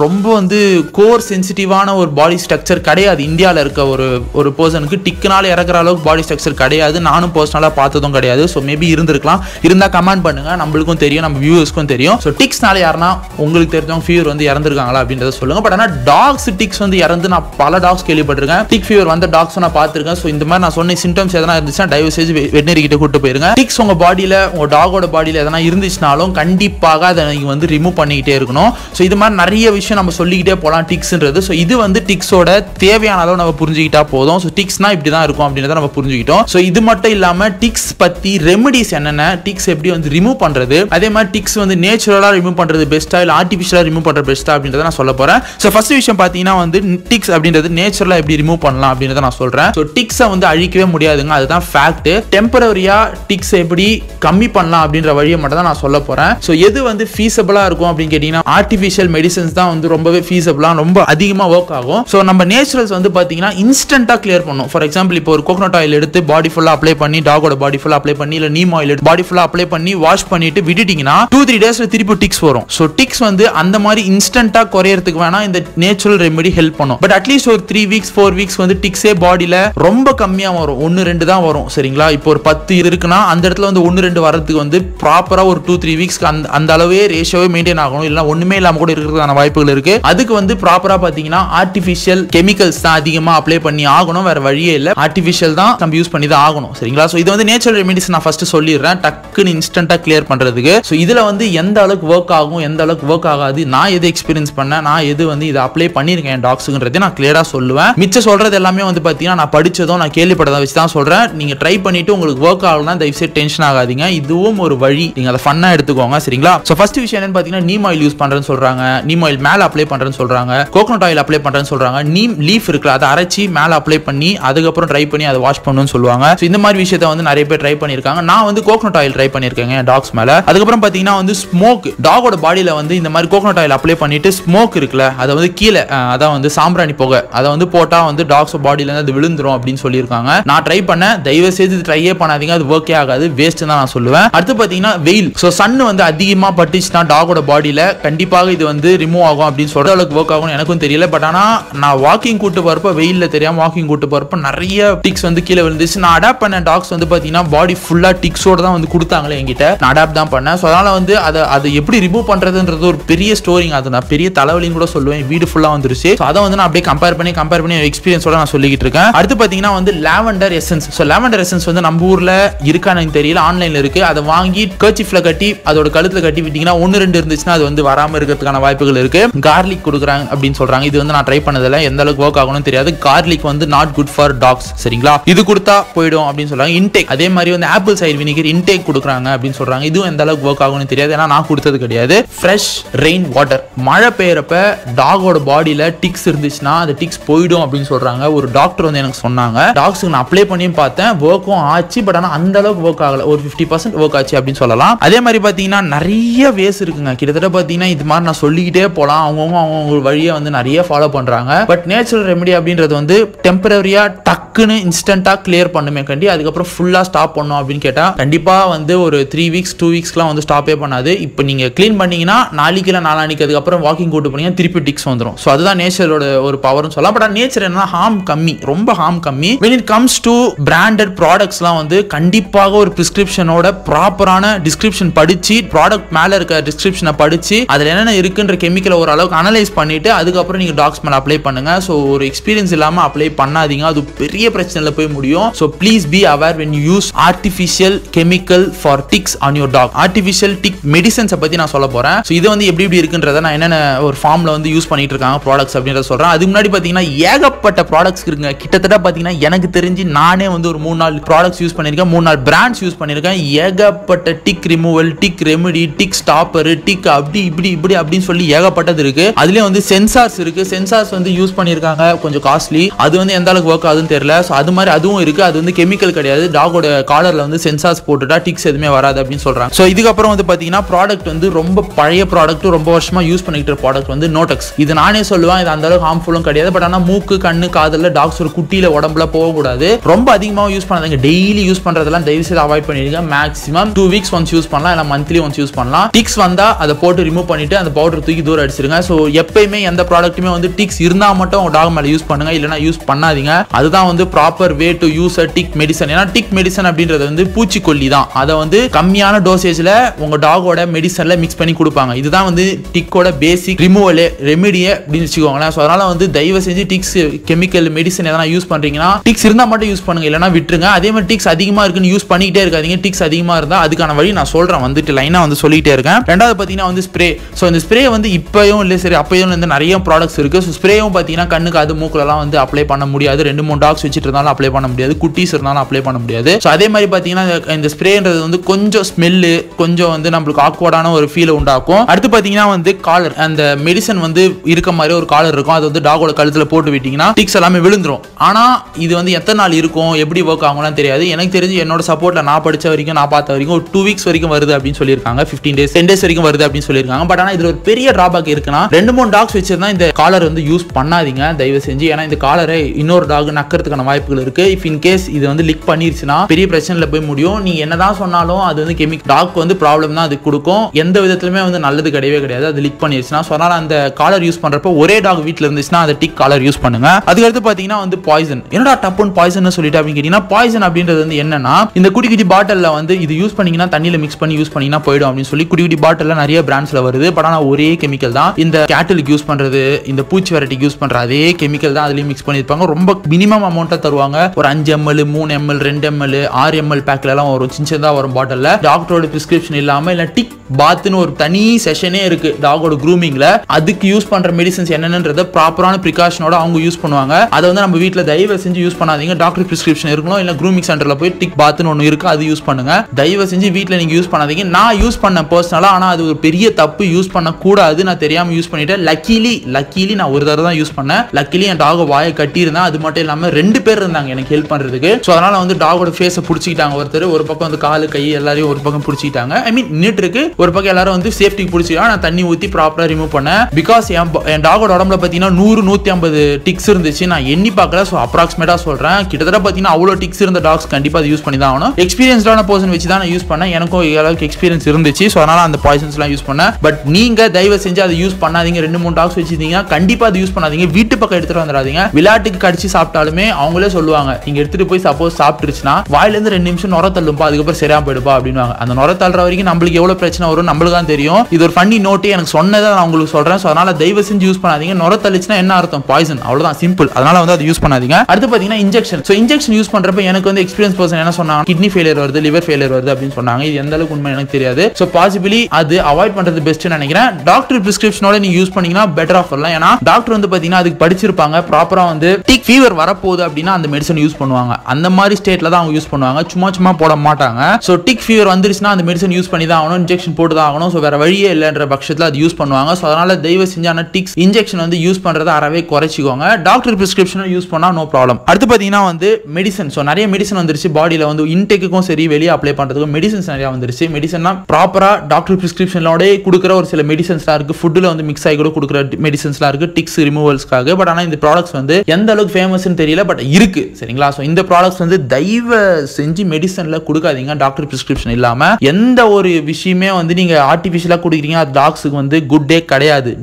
ரொம்ப வந்து கோர் சென்சிட்டிவான ஒரு பாடி ஸ்ட்ரக்சர் கிடையாது இந்தியாவில் இருக்க ஒரு ஒரு பர்சனுக்கு டிக்குனால் இறக்குற அளவுக்கு பாடி ஸ்ட்ரக்சர் கிடையாது நானும் பர்சனலாக பார்த்ததும் கிடையாது ஸோ மேபி இருந்திருக்கலாம் இருந்தால் கமெண்ட் பண்ணுங்கள் நம்மளுக்கும் தெரியும் நம்ம வியூவர்ஸ்க்கும் தெரியும் ஸோ டிக்ஸ்னால யாருன்னா உங்களுக்கு தெரிஞ்சவங்க ஃபீவர் வந்து இறந்துருக்காங்களா அப்படின்றத சொல்லுங்கள் பட் ஆனால் டாக்ஸ் டிக்ஸ் வந்து இறந்து நான் பல டாக்ஸ் கேள்விப்பட்டிருக்கேன் டிக் ஃபீவர் வந்த டாக்ஸ் நான் பார்த்துருக்கேன் ஸோ இந்த மாதிரி நான் சொன்ன சிம்டம்ஸ் எதனா இருந்துச்சுன்னா டைவர்சேஜ் செஞ்சு வெட்டினரி கிட்ட கூட்டு போயிருங்க டிக்ஸ் உங்கள் பாடியில் உங்கள் டாகோட பாடியில் எதனா இருந்துச்சுனாலும் கண்டிப்பாக அதை நீங்கள் வந்து ரிமூவ் பண்ணிக்கிட்டே இருக்கணும் ஸோ இது மாதிரி நிறைய விஷயம் விஷயம் நம்ம சொல்லிக்கிட்டே போகலாம் டிக்ஸ்ன்றது ஸோ இது வந்து டிக்ஸோட தேவையான அளவு நம்ம புரிஞ்சுக்கிட்டா போதும் ஸோ டிக்ஸ்னா இப்படி தான் இருக்கும் அப்படின்றத நம்ம புரிஞ்சுக்கிட்டோம் ஸோ இது மட்டும் இல்லாமல் டிக்ஸ் பற்றி ரெமடிஸ் என்னென்ன டிக்ஸ் எப்படி வந்து ரிமூவ் பண்ணுறது அதே மாதிரி டிக்ஸ் வந்து நேச்சுரலாக ரிமூவ் பண்ணுறது பெஸ்ட்டாக இல்லை ஆர்டிஃபிஷியலாக ரிமூவ் பண்ணுறது பெஸ்ட்டாக அப்படின்றத நான் சொல்ல போகிறேன் ஸோ ஃபஸ்ட் விஷயம் பார்த்தீங்கன்னா வந்து டிக்ஸ் அப்படின்றது நேச்சுரலாக எப்படி ரிமூவ் பண்ணலாம் அப்படின்றத நான் சொல்கிறேன் ஸோ டிக்ஸை வந்து அழிக்கவே முடியாதுங்க அதுதான் ஃபேக்ட்டு டெம்பரரியாக டிக்ஸ் எப்படி கம்மி பண்ணலாம் அப்படின்ற வழியை மட்டும் தான் நான் சொல்ல போகிறேன் ஸோ எது வந்து ஃபீஸபிளாக இருக்கும் அப்படின்னு கேட்டிங்கன்னா ஆர்டிஃபிஷியல் மெடிசன்ஸ் தான் வந்து ரொம்பவே ஃபீஸபிளா ரொம்ப அதிகமா ஒர்க் ஆகும் சோ நம்ம நேச்சுரல்ஸ் வந்து பார்த்தீங்கன்னா இன்ஸ்டன்ட்டா கிளியர் பண்ணும் ஃபார் எக்ஸாம்பிள் இப்போ ஒரு கோகனட் ஆயில் எடுத்து பாடி ஃபுல்லா அப்ளை பண்ணி டாகோட பாடி ஃபுல்லா அப்ளை பண்ணி இல்லை நீம் ஆயில் பாடி ஃபுல்லா அப்ளை பண்ணி வாஷ் பண்ணிட்டு விட்டுட்டிங்கன்னா டூ த்ரீ டேஸ்ல திருப்பி டிக்ஸ் வரும் ஸோ டிக்ஸ் வந்து அந்த மாதிரி இன்ஸ்டன்ட்டாக குறையறதுக்கு வேணா இந்த நேச்சுரல் ரெமெடி ஹெல்ப் பண்ணும் பட் அட்லீஸ்ட் ஒரு த்ரீ வீக்ஸ் ஃபோர் வீக்ஸ் வந்து டிக்ஸே பாடியில ரொம்ப கம்மியாக வரும் ஒன்னு ரெண்டு தான் வரும் சரிங்களா இப்போ ஒரு பத்து இருக்குன்னா அந்த இடத்துல வந்து ஒன்னு ரெண்டு வரதுக்கு வந்து ப்ராப்பராக ஒரு டூ த்ரீ வீக்ஸ்க்கு அந்த அந்த அளவே ரேஷியோவே மெயின்டைன் ஆகணும் இல்லைனா ஒன்றுமே இல்லாம கூட இருக்கிறதுக்கான வாய்ப்பு வாய்ப்புகள் இருக்கு அதுக்கு வந்து ப்ராப்பரா பாத்தீங்கன்னா ஆர்டிபிஷியல் கெமிக்கல்ஸ் தான் அதிகமா அப்ளை பண்ணி ஆகணும் வேற வழியே இல்லை ஆர்டிபிஷியல் தான் நம்ம யூஸ் பண்ணி தான் ஆகணும் சரிங்களா ஸோ இது வந்து நேச்சுரல் ரெமெடிஸ் நான் ஃபர்ஸ்ட் சொல்லிடுறேன் டக்குன்னு இன்ஸ்டன்டா கிளியர் பண்றதுக்கு ஸோ இதுல வந்து எந்த அளவுக்கு ஒர்க் ஆகும் எந்த அளவுக்கு ஒர்க் ஆகாது நான் எது எக்ஸ்பீரியன்ஸ் பண்ணேன் நான் எது வந்து இதை அப்ளை பண்ணிருக்கேன் என் டாக்ஸுங்கிறதே நான் கிளியரா சொல்லுவேன் மிச்சம் சொல்றது எல்லாமே வந்து பாத்தீங்கன்னா நான் படிச்சதோ நான் கேள்விப்பட்டதை வச்சு தான் சொல்றேன் நீங்க ட்ரை பண்ணிட்டு உங்களுக்கு ஒர்க் தயவு தயவுசெய்து டென்ஷன் ஆகாதீங்க இதுவும் ஒரு வழி நீங்க அதை ஃபன்னா எடுத்துக்கோங்க சரிங்களா ஸோ ஃபர்ஸ்ட் விஷயம் என்னன்னு பாத்தீங்கன்னா நீம் ஆயில் யூஸ் பண்றேன்னு சொல்றாங்க நீம் ஆயில் மேலே அப்ளை பண்ணுறேன்னு சொல்கிறாங்க கோகனட் ஆயில் அப்ளை பண்ணுறேன்னு சொல்கிறாங்க நீம் லீஃப் இருக்குல்ல அதை அரைச்சி மேலே அப்ளை பண்ணி அதுக்கப்புறம் ட்ரை பண்ணி அதை வாஷ் பண்ணணும்னு சொல்லுவாங்க ஸோ இந்த மாதிரி விஷயத்த வந்து நிறைய பேர் ட்ரை பண்ணியிருக்காங்க நான் வந்து கோகனட் ஆயில் ட்ரை பண்ணிருக்கேங்க டாக்ஸ் மேலே அதுக்கப்புறம் பார்த்தீங்கன்னா வந்து ஸ்மோக் டாகோட பாடியில் வந்து இந்த மாதிரி கோகனட் ஆயில் அப்ளை பண்ணிட்டு ஸ்மோக் இருக்குல்ல அதை வந்து கீழே அதான் வந்து சாம்பிராணி போக அதை வந்து போட்டால் வந்து டாக்ஸ் பாடியிலேருந்து அது விழுந்துரும் அப்படின்னு சொல்லியிருக்காங்க நான் ட்ரை பண்ண தயவு செய்து ட்ரையே பண்ணாதீங்க அது ஒர்க்கே ஆகாது வேஸ்ட் தான் நான் சொல்லுவேன் அடுத்து பார்த்தீங்கன்னா வெயில் ஸோ சன் வந்து அதிகமாக பட்டுச்சுன்னா டாகோட பாடியில் கண்டிப்பாக இது வந்து ரிமூவ் ஆகும் ஆகும் அப்படின்னு சொல்ற அளவுக்கு ஒர்க் ஆகும் எனக்கும் தெரியல பட் ஆனால் நான் வாக்கிங் கூட்டு போறப்ப வெயில தெரியாமல் வாக்கிங் கூட்டு போறப்ப நிறைய டிக்ஸ் வந்து கீழே விழுந்துச்சு நான் அடாப்ட் பண்ண டாக்ஸ் வந்து பாத்தீங்கன்னா பாடி ஃபுல்லாக டிக்ஸோட தான் வந்து கொடுத்தாங்களே என்கிட்ட நான் அடாப்ட் தான் பண்ணேன் ஸோ அதனால் வந்து அதை அதை எப்படி ரிமூவ் பண்ணுறதுன்றது ஒரு பெரிய ஸ்டோரிங் அது நான் பெரிய தலைவலின்னு கூட சொல்லுவேன் வீடு ஃபுல்லாக வந்துருச்சு ஸோ அதை வந்து நான் அப்படியே கம்பேர் பண்ணி கம்பேர் பண்ணி எக்ஸ்பீரியன்ஸோட நான் சொல்லிக்கிட்டு இருக்கேன் அடுத்து பார்த்தீங்கன்னா வந்து lavender essence so lavender essence வந்து நம்ம ஊரில் இருக்கானு தெரியல ஆன்லைனில் இருக்குது அதை வாங்கி கர்ச்சிஃபில் கட்டி அதோட கழுத்தில் கட்டி விட்டீங்கன்னா ஒன்று ரெண்டு இருந்துச்சுன்னா அது வந்து வராமல் இருக்கிறதுக்கான வாய்ப்புகள் இருக்குது கார்லிக் கொடுக்குறாங்க அப்படின்னு சொல்றாங்க இது வந்து நான் ட்ரை பண்ணதில்ல எந்த அளவுக்கு ஒர்க் ஆகணும்னு தெரியாது கார்லிக் வந்து நாட் குட் ஃபார் டாக்ஸ் சரிங்களா இது கொடுத்தா போயிடும் அப்படின்னு சொல்றாங்க இன்டேக் அதே மாதிரி வந்து ஆப்பிள் சைடு வினிகர் இன்டேக் கொடுக்குறாங்க அப்படின்னு சொல்றாங்க இதுவும் எந்த அளவுக்கு ஒர்க் ஆகணும்னு தெரியாது ஏன்னா நான் கொடுத்தது கிடையாது ஃப்ரெஷ் ரெயின் வாட்டர் மழை பெய்யறப்ப டாகோட பாடியில டிக்ஸ் இருந்துச்சுன்னா அது டிக்ஸ் போயிடும் அப்படின்னு சொல்றாங்க ஒரு டாக்டர் வந்து எனக்கு சொன்னாங்க டாக்ஸுக்கு நான் அப்ளை பண்ணியும் பார்த்தேன் ஒர்க்கும் ஆச்சு பட் ஆனால் அந்த அளவுக்கு ஒர்க் ஆகல ஒரு ஃபிஃப்டி பர்சன்ட் ஒர்க் ஆச்சு அப்படின்னு சொல்லலாம் அதே மாதிரி பார்த்தீங்கன்னா நிறைய வேஸ் இருக்குங்க கிட்டத்தட்ட பார்த்தீங்கன்னா இது மாதிரி நான் சொல்லிக்கிட்டே போகலாம் தான் அவங்கவுங்க அவங்கவுங்க வழியை வந்து நிறைய ஃபாலோ பண்ணுறாங்க பட் நேச்சுரல் ரெமெடி அப்படின்றது வந்து டெம்பரரியாக டக்குன்னு இன்ஸ்டண்ட்டாக கிளியர் பண்ணுமே கண்டி அதுக்கப்புறம் ஃபுல்லாக ஸ்டாப் பண்ணோம் அப்படின்னு கேட்டால் கண்டிப்பாக வந்து ஒரு த்ரீ வீக்ஸ் டூ வீக்ஸ்லாம் வந்து ஸ்டாப்பே பண்ணாது இப்போ நீங்கள் க்ளீன் பண்ணிங்கன்னா நாளைக்கு இல்லை நாளானிக்கு அதுக்கப்புறம் வாக்கிங் கூட்டு போனீங்கன்னா திருப்பி டிக்ஸ் வந்துடும் ஸோ அதுதான் நேச்சரோட ஒரு பவர்னு சொல்லலாம் பட் நேச்சர் என்னன்னா ஹார்ம் கம்மி ரொம்ப ஹார்ம் கம்மி when it comes to branded ப்ராடக்ட்ஸ்லாம் வந்து கண்டிப்பாக ஒரு பிரிஸ்கிரிப்ஷனோட ப்ராப்பரான டிஸ்கிரிப்ஷன் படித்து ப்ராடக்ட் மேலே இருக்க டிஸ்கிரிப்ஷனை படித்து அதில் என்னென்ன இருக்குன்ற கெமிக்கலை ஒரு ஓரளவுக்கு அனலைஸ் பண்ணிவிட்டு அதுக்கப்புறம் நீங்கள் டாக்ஸ் மேலே அப்ளை பண்ணுங்கள் ஸோ ஒரு எக்ஸ்பீரியன்ஸ் இல்லாமல் அப்ளை பண்ணாதீங்க அது பெரிய பிரச்சனையில் போய் முடியும் so please be aware when use artificial chemical for ticks on your dog artificial tick மெடிசன்ஸை பற்றி நான் சொல்ல போகிறேன் ஸோ இது வந்து எப்படி எப்படி இருக்குன்றத நான் என்னென்ன ஒரு ஃபார்மில் வந்து யூஸ் பண்ணிட்டு இருக்காங்க ப்ராடக்ட்ஸ் அப்படின்றத சொல்கிறேன் அதுக்கு முன்னாடி பார்த்தீங்கன்னா ஏகப்பட்ட ப்ராடக்ட்ஸ் இருக்குங்க கிட்டத்தட்ட பார்த்தீங்கன்னா எனக்கு தெரிஞ்சு நானே வந்து ஒரு மூணு நாள் ப்ராடக்ட்ஸ் யூஸ் பண்ணியிருக்கேன் மூணு நாள் பிராண்ட்ஸ் யூஸ் பண்ணியிருக்கேன் ஏகப்பட்ட tick removal tick remedy tick stopper tick அப்படி இப்படி இப்படி அப்படின்னு சொல்லி ஏகப்பட்ட ஏகப்பட்டது இருக்கு அதுலயே வந்து சென்சார்ஸ் இருக்கு சென்சார்ஸ் வந்து யூஸ் பண்ணியிருக்காங்க கொஞ்சம் காஸ்ட்லி அது வந்து எந்த அளவுக்கு ஒர்க் ஆகுதுன்னு தெரியல ஸோ அது மாதிரி அதுவும் இருக்கு அது வந்து கெமிக்கல் கிடையாது டாகோட காலர்ல வந்து சென்சார்ஸ் போட்டுட்டா டிக்ஸ் எதுவுமே வராது அப்படின்னு சொல்றாங்க ஸோ இதுக்கப்புறம் வந்து பாத்தீங்கன்னா ப்ராடக்ட் வந்து ரொம்ப பழைய ப்ராடக்ட் ரொம்ப வருஷமா யூஸ் பண்ணிக்கிட்டு ப்ராடக்ட் வந்து நோட்டக்ஸ் இது நானே சொல்லுவேன் இது அந்த அளவுக்கு ஹார்ம்ஃபுல்லும் கிடையாது பட் ஆனால் மூக்கு கண்ணு காதல டாக்ஸ் ஒரு குட்டியில உடம்புல போகக்கூடாது ரொம்ப அதிகமாக யூஸ் பண்ணாதீங்க டெய்லி யூஸ் பண்றதெல்லாம் தயவு செய்து அவாய்ட் பண்ணிடுங்க maximum two weeks once use பண்ணலாம் இல்லை மந்த்லி ஒன்ஸ் யூஸ் பண்ணலாம் டிக்ஸ் வந்தா அதை போட்டு ரிமூவ் பண்ணிட்டு அந்த பவுடர் தூக்கி தூரம் அடிச்சிருங்க கொடுத்துருங்க ஸோ எப்பயுமே எந்த ப்ராடக்ட்டுமே வந்து டிக்ஸ் இருந்தால் மட்டும் உங்கள் டாக் மேலே யூஸ் பண்ணுங்க இல்லைனா யூஸ் பண்ணாதீங்க அதுதான் வந்து proper way to use a tick medicine ஏன்னா டிக் மெடிசன் அப்படின்றது வந்து பூச்சிக்கொல்லி தான் அதை வந்து கம்மியான டோசேஜில் உங்கள் டாகோட மெடிசனில் மிக்ஸ் பண்ணி கொடுப்பாங்க இதுதான் வந்து டிக்கோட பேசிக் ரிமூவல் ரெமிடியே அப்படின்னு வச்சுக்கோங்களேன் ஸோ அதனால் வந்து தயவு செஞ்சு டிக்ஸ் கெமிக்கல் மெடிசன் எதனா யூஸ் பண்ணுறீங்கன்னா டிக்ஸ் இருந்தால் மட்டும் யூஸ் பண்ணுங்க இல்லைனா விட்டுருங்க அதே மாதிரி டிக்ஸ் அதிகமாக இருக்குன்னு யூஸ் பண்ணிக்கிட்டே இருக்காதிங்க டிக்ஸ் அதிகமாக இருந்தால் அதுக்கான வழி நான் சொல்கிறேன் வந்துட்டு லைனாக வந்து சொல்லிகிட்டே இருக்கேன் ரெண்டாவது பார்த்தீங்கன்னா வந்து ஸ்ப்ரே ஸோ இந்த ஸ்ப்ரே வந்து இப்போ ஸ்ப்ரேயும் இல்லை சரி அப்பையும் வந்து நிறைய ப்ராடக்ட்ஸ் இருக்குது ஸோ ஸ்ப்ரேயும் பார்த்தீங்கன்னா கண்ணுக்கு அது மூக்கலாம் வந்து அப்ளை பண்ண முடியாது ரெண்டு மூணு டாக்ஸ் வச்சுட்டு இருந்தாலும் அப்ளை பண்ண முடியாது குட்டீஸ் இருந்தாலும் அப்ளை பண்ண முடியாது ஸோ அதே மாதிரி பார்த்தீங்கன்னா இந்த ஸ்ப்ரேன்றது வந்து கொஞ்சம் ஸ்மெல்லு கொஞ்சம் வந்து நம்மளுக்கு ஆக்வர்டான ஒரு ஃபீலை உண்டாக்கும் அடுத்து பார்த்தீங்கன்னா வந்து காலர் அந்த மெடிசன் வந்து இருக்க மாதிரி ஒரு காலர் இருக்கும் அது வந்து டாகோட கழுத்தில் போட்டு விட்டிங்கன்னா டிக்ஸ் எல்லாமே விழுந்துடும் ஆனால் இது வந்து எத்தனை நாள் இருக்கும் எப்படி ஒர்க் ஆகும்லாம் தெரியாது எனக்கு தெரிஞ்சு என்னோட சப்போர்ட்டில் நான் படித்த வரைக்கும் நான் பார்த்த வரைக்கும் ஒரு டூ வீக்ஸ் வரைக்கும் வருது அப்படின்னு சொல்லியிருக்காங்க ஃபிஃப்டீன் டேஸ் டென் டேஸ் வரைக்கும் வருது அப்படின்னு சொல்லியிருக்காங்க பட் ஆனால் இதில் ஒரு பெரிய ட்ராபேக் இருக்குன்னா ரெண்டு மூணு டாக்ஸ் வச்சிருந்தா இந்த காலர் வந்து யூஸ் பண்ணாதீங்க தயவு செஞ்சு ஏன்னா இந்த காலரை இன்னொரு டாக் நக்கிறதுக்கான வாய்ப்புகள் இருக்கு இஃப் இன் கேஸ் இது வந்து லிக் பண்ணிருச்சுன்னா பெரிய பிரச்சனையில போய் முடியும் நீ என்னதான் சொன்னாலும் அது வந்து கெமிக் டாக் வந்து ப்ராப்ளம் தான் அது கொடுக்கும் எந்த விதத்துலயுமே வந்து நல்லது கிடையவே கிடையாது அது லிக் பண்ணிருச்சுன்னா சொன்னால அந்த காலர் யூஸ் பண்றப்ப ஒரே டாக் வீட்டில் இருந்துச்சுன்னா அதை டிக் காலர் யூஸ் பண்ணுங்க அதுக்கடுத்து பாத்தீங்கன்னா வந்து பாய்சன் என்னடா டப்புன்னு பாய்சன் சொல்லிட்டு அப்படின்னு கேட்டீங்கன்னா பாய்சன் அப்படின்றது வந்து என்னன்னா இந்த குடி குட்டி பாட்டிலில் வந்து இது யூஸ் பண்ணீங்கன்னா தண்ணியில் மிக்ஸ் பண்ணி யூஸ் பண்ணீங்கன்னா போயிடும் அப்படின்னு சொல்லி குட்டி குட்டி பாட்டிலில் நிறைய பிராண்ட்ஸில் வருது பட் ஆனால் ஒரே கெமிக்கல் தான் இந்த கேட்டலுக்கு யூஸ் பண்றது இந்த பூச்சி வெரைட்டிக்கு யூஸ் பண்ற அதே கெமிக்கல் தான் அதுலயும் மிக்ஸ் பண்ணிருப்பாங்க ரொம்ப மினிமம் அமௌண்ட்டாக தருவாங்க ஒரு அஞ்சு எம்எல் மூணு எம்எல் ரெண்டு எம்எல் ஆறு எம்எல் பேக்ல எல்லாம் வரும் சின்ன சின்னதாக வரும் பாட்டில் டாக்டரோட பிரிஸ்கிரிப்ஷன் இல்லாம இல்லை டிக் பாத்துன்னு ஒரு தனி செஷனே இருக்கு டாகோட க்ரூமிங்ல அதுக்கு யூஸ் பண்ற மெடிசன்ஸ் என்னென்னன்றத ப்ராப்பரான ப்ரிகாஷனோட அவங்க யூஸ் பண்ணுவாங்க அதை வந்து நம்ம வீட்டில் தயவு செஞ்சு யூஸ் பண்ணாதீங்க டாக்டர் பிரிஸ்கிரிப்ஷன் இருக்கணும் இல்லை க்ரூமிங் சென்டர்ல போய் டிக் பாத்துன்னு ஒன்று இருக்கு அது யூஸ் பண்ணுங்க தயவு செஞ்சு வீட்டில் நீங்க யூஸ் பண்ணாதீங்க நான் யூஸ் பண்ண பர்சனலா ஆனால் அது ஒரு பெரிய தப்பு யூஸ் பண்ணக்கூடாது நான் தெரியாது தெரியாமல் யூஸ் பண்ணிவிட்டேன் லக்கிலி லக்கிலி நான் ஒரு தடவை தான் யூஸ் பண்ணேன் லக்கிலி என் டாக வாயை கட்டியிருந்தேன் அது மட்டும் இல்லாமல் ரெண்டு பேர் இருந்தாங்க எனக்கு ஹெல்ப் பண்ணுறதுக்கு ஸோ அதனால் வந்து டாகோட ஃபேஸை பிடிச்சிக்கிட்டாங்க ஒருத்தர் ஒரு பக்கம் வந்து காலு கை எல்லாரையும் ஒரு பக்கம் பிடிச்சிக்கிட்டாங்க ஐ மீன் நின்றுட்டு இருக்கு ஒரு பக்கம் எல்லாரும் வந்து சேஃப்டிக்கு பிடிச்சிக்கிட்டா நான் தண்ணி ஊற்றி ப்ராப்பராக ரிமூவ் பண்ணேன் பிகாஸ் என் டாகோட உடம்புல பார்த்தீங்கன்னா நூறு நூற்றி ஐம்பது டிக்ஸ் இருந்துச்சு நான் எண்ணி பார்க்கல ஸோ அப்ராக்சிமேட்டாக சொல்கிறேன் கிட்டத்தட்ட பார்த்தீங்கன்னா அவ்வளோ டிக்ஸ் இருந்த டாக்ஸ் கண்டிப்பாக அதை யூஸ் பண்ணி தான் ஆகணும் எக்ஸ்பீரியன்ஸ்டான பர்சன் வச்சு தான் நான் யூஸ் பண்ணேன் எனக்கும் அளவுக்கு எக்ஸ்பீரியன்ஸ் இருந்துச்சு ஸோ அதனால் அந்த பாய்சன்ஸ்லாம் யூஸ் பண்ணேன் பட் நீங்கள் தயவு செஞ்சு அதை யூஸ் யூஸ் பண்ணாதீங்க ரெண்டு மூணு டாக்ஸ் வச்சிருந்தீங்க கண்டிப்பா அது யூஸ் பண்ணாதீங்க வீட்டு பக்கம் எடுத்துட்டு வந்துடாதீங்க விளையாட்டுக்கு கடிச்சு சாப்பிட்டாலுமே அவங்களே சொல்லுவாங்க நீங்க எடுத்துட்டு போய் சப்போஸ் சாப்பிட்டுருச்சுன்னா வாயிலிருந்து ரெண்டு நிமிஷம் நுர தள்ளும்பா அதுக்கப்புறம் சரியா போயிடுப்பா அப்படின்னு அந்த நுர தள்ளுற வரைக்கும் நம்மளுக்கு எவ்வளவு பிரச்சனை வரும் நம்மளுக்கு தான் தெரியும் இது ஒரு ஃபன்னி நோட்டு எனக்கு சொன்னதை நான் உங்களுக்கு சொல்றேன் சோ அதனால தயவு செஞ்சு யூஸ் பண்ணாதீங்க நுர தள்ளிச்சுன்னா என்ன அர்த்தம் பாய்சன் அவ்வளவுதான் சிம்பிள் அதனால வந்து அதை யூஸ் பண்ணாதீங்க அடுத்து பார்த்தீங்கன்னா இன்ஜெக்ஷன் ஸோ இன்ஜெக்ஷன் யூஸ் பண்றப்ப எனக்கு வந்து எக்ஸ்பீரியன்ஸ் பர்சன் என்ன சொன்னாங்க கிட்னி ஃபெயிலியர் வருது லிவர் ஃபெயிலியர் வருது அப்படின்னு சொன்னாங்க இது எந்த அளவுக்கு உண்மை எனக்கு தெரியாது சோ பாசிபிளி அது அவாய்ட் பண்றது பெஸ்ட் நினைக்கிறேன் டாக்டர் பிரிஸ்கிரிப்ஷன் ப்ரிஸ்கிரிப்ஷனோட நீங்க யூஸ் பண்ணீங்கன்னா பெட்டர் ஆஃப் வரலாம் ஏன்னா டாக்டர் வந்து பாத்தீங்கன்னா அதுக்கு படிச்சிருப்பாங்க ப்ராப்பரா வந்து டிக் ஃபீவர் வரப்போகுது அப்படின்னா அந்த மெடிசன் யூஸ் பண்ணுவாங்க அந்த மாதிரி ஸ்டேட்ல தான் அவங்க யூஸ் பண்ணுவாங்க சும்மா சும்மா போட மாட்டாங்க ஸோ டிக் ஃபீவர் வந்துருச்சுன்னா அந்த மெடிசன் யூஸ் பண்ணி தான் ஆகணும் இன்ஜெக்ஷன் போட்டு தான் ஆகணும் ஸோ வேற வழியே இல்லைன்ற பட்சத்தில் அது யூஸ் பண்ணுவாங்க ஸோ அதனால தயவு செஞ்சான டிக்ஸ் இன்ஜெக்ஷன் வந்து யூஸ் பண்றதை அறவே குறைச்சிக்கோங்க டாக்டர் பிரிஸ்கிரிப்ஷனும் யூஸ் பண்ணா நோ ப்ராப்ளம் அடுத்து பாத்தீங்கன்னா வந்து மெடிசன் ஸோ நிறைய மெடிசன் வந்துருச்சு பாடியில வந்து இன்டேக்குக்கும் சரி வெளியே அப்ளை பண்றதுக்கும் மெடிசன்ஸ் நிறைய வந்துருச்சு மெடிசன்னா ப்ராப்பரா டாக்டர் பிரிஸ்கிரிப்ஷனோடய கொடுக்குற ஒரு சில மெடிசன்ஸ்லாம் இருக்கு ஃபுட்டில் இதில் வந்து மிக்ஸ் ஆகி கூட கொடுக்குற மெடிசன்ஸ்லாம் இருக்குது டிக்ஸ் ரிமூவல்ஸ்க்காக பட் ஆனால் இந்த ப்ராடக்ட்ஸ் வந்து எந்த அளவுக்கு ஃபேமஸ்ன்னு தெரியல பட் இருக்கு சரிங்களா ஸோ இந்த ப்ராடக்ட்ஸ் வந்து தயவு செஞ்சு மெடிசனில் கொடுக்காதீங்க டாக்டர் ப்ரிஸ்கிரிப்ஷன் இல்லாமல் எந்த ஒரு விஷயமே வந்து நீங்கள் ஆர்டிஃபிஷியலாக கொடுக்குறீங்க அது டாக்ஸுக்கு வந்து குட் டே கிடையாது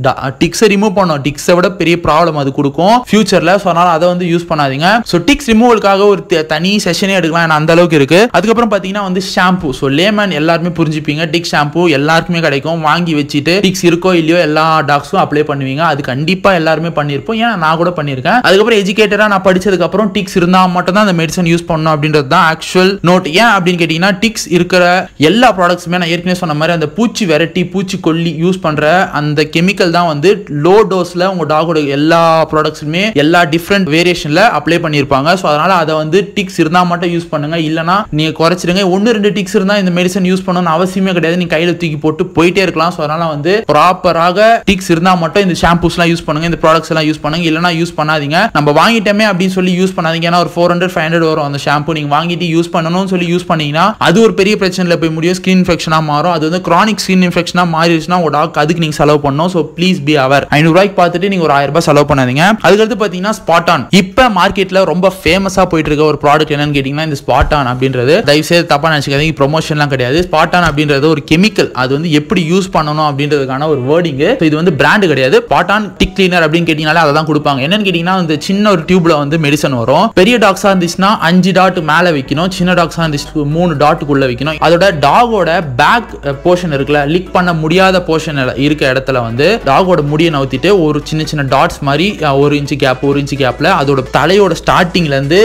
டிக்ஸை ரிமூவ் பண்ணோம் டிக்ஸை விட பெரிய ப்ராப்ளம் அது கொடுக்கும் ஃபியூச்சரில் ஸோ அதனால் அதை வந்து யூஸ் பண்ணாதீங்க ஸோ டிக்ஸ் ரிமூவலுக்காக ஒரு தனி செஷனே எடுக்கலாம் ஏன்னா அந்த அளவுக்கு இருக்கு அதுக்கப்புறம் பார்த்தீங்கன்னா வந்து ஷாம்பு ஸோ லேமேன் எல்லாருமே புரிஞ்சுப்பீங்க டிக் ஷாம்பு எல்லாருக்குமே கிடைக்கும் வாங்கி வச்சுட்டு டிக்ஸ் இருக்கோ இல்லையோ எல்லா டாக்ஸும் அப்ளை பண்ணுவீங்க அது கண்டிப்பாக எல்லாருமே பண்ணியிருப்போம் ஏன்னா நான் கூட பண்ணியிருக்கேன் அதுக்கப்புறம் எஜுகேட்டராக நான் படிச்சதுக்கப்புறம் டிக்ஸ் இருந்தால் மட்டும் தான் அந்த மெடிசன் யூஸ் பண்ணும் அப்படின்றது தான் ஆக்சுவல் நோட் ஏன் அப்படின்னு கேட்டீங்கன்னா டிக்ஸ் இருக்கிற எல்லா ப்ராடக்ட்ஸுமே நான் ஏற்கனவே சொன்ன மாதிரி அந்த பூச்சி வெரைட்டி பூச்சி கொல்லி யூஸ் பண்ணுற அந்த கெமிக்கல் தான் வந்து லோ டோஸில் உங்கள் டாகோட எல்லா ப்ராடக்ட்ஸுமே எல்லா டிஃப்ரெண்ட் வேரியேஷனில் அப்ளை பண்ணியிருப்பாங்க ஸோ அதனால் அதை வந்து டிக்ஸ் இருந்தால் மட்டும் யூஸ் பண்ணுங்க இல்லனா நீங்கள் குறைச்சிருங்க ஒன்று ரெண்டு டிக்ஸ் இருந்தால் இந்த மெடிசன் யூஸ் பண்ணணும்னு அவசியமே கிடையாது நீ கையில் தூக்கி போட்டு போயிட்டே இருக்கலாம் ஸோ அதனால் வந்து ப்ராப்பராக டிக்ஸ் இருந்தால் மட்டும் இந்த ஷாம்பூஸ்லாம் யூஸ் பண்ணுங்க இந்த ப்ராடக்ட்ஸ் எல்லாம் யூஸ் பண்ணுங்க இல்லைனா யூஸ் பண்ணாதீங்க நம்ம வாங்கிட்டோமே அப்படின்னு சொல்லி யூஸ் பண்ணாதீங்க ஏன்னா ஒரு ஃபோர் ஹண்ட்ரட் ஃபைவ் ஹண்ட்ரட் வரும் அந்த ஷாம்பு நீங்கள் வாங்கிட்டு யூஸ் பண்ணணும்னு சொல்லி யூஸ் பண்ணீங்கன்னா அது ஒரு பெரிய பிரச்சனையில் போய் முடியும் ஸ்கின் இன்ஃபெக்ஷனாக மாறும் அது வந்து கிரானிக் ஸ்கின் இன்ஃபெக்ஷனாக மாறிடுச்சுன்னா உங்க டாக் அதுக்கு நீங்கள் செலவு பண்ணணும் ஸோ ப்ளீஸ் பி அவர் ஐநூறுரூவாய்க்கு பார்த்துட்டு நீங்கள் ஒரு ஆயிரம் ரூபாய் செலவு பண்ணாதீங்க அதுக்கடுத்து பார்த்தீங்கன்னா ஸ்பாட் ஆன் இப்போ மார்க்கெட்டில் ரொம்ப ஃபேமஸாக போயிட்டு இருக்க ஒரு ப்ராடக்ட் என்னன்னு கேட்டிங்கன்னா இந்த ஸ்பாட் ஆன் அப்படின்றது தயவுசெய்து தப்பாக நினச்சிக்காதீங்க ப்ரொமோஷன்லாம் கிடையாது ஸ்பாட் ஆன் அப்படின்றது ஒரு கெமிக்கல் அது வந்து எப்படி யூஸ் பண்ணணும் அப்படின்றதுக்கான ஒரு வேர்டிங் இருக்கு இது வந்து பிராண்டு கிடையாது பாட்டான் டிக் கிளீனர் அப்படின்னு கேட்டீங்கனாலே அதை தான் கொடுப்பாங்க என்னன்னு கேட்டீங்கன்னா வந்து சின்ன ஒரு டியூப்ல வந்து மெடிசன் வரும் பெரிய டாக்ஸா இருந்துச்சுன்னா அஞ்சு டாட் மேல வைக்கணும் சின்ன டாக்ஸா இருந்துச்சு மூணு டாட்டுக்குள்ள வைக்கணும் அதோட டாகோட பேக் போர்ஷன் இருக்குல்ல லிக் பண்ண முடியாத போர்ஷன் இருக்க இடத்துல வந்து டாகோட முடியை நவுத்திட்டு ஒரு சின்ன சின்ன டாட்ஸ் மாதிரி ஒரு இன்ச்சு கேப் ஒரு இன்ச்சு கேப்ல அதோட தலையோட ஸ்டார்டிங்ல இருந்து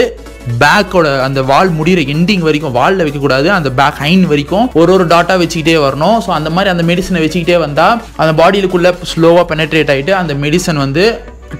பேக்கோட அந்த வால் முடிகிற எண்டிங் வரைக்கும் வாலில் வைக்கக்கூடாது அந்த பேக் ஹைன் வரைக்கும் ஒரு ஒரு டாட்டா வச்சுக்கிட்டே வரணும் ஸோ அந்த மாதிரி அந்த மெடிசனை வச்சுக்கிட்டே வந்தால் அந்த பாடியிலுக்குள்ளே ஸ்லோவாக பெனட்ரேட் ஆகிட்டு அந்த மெடிசன் வந்து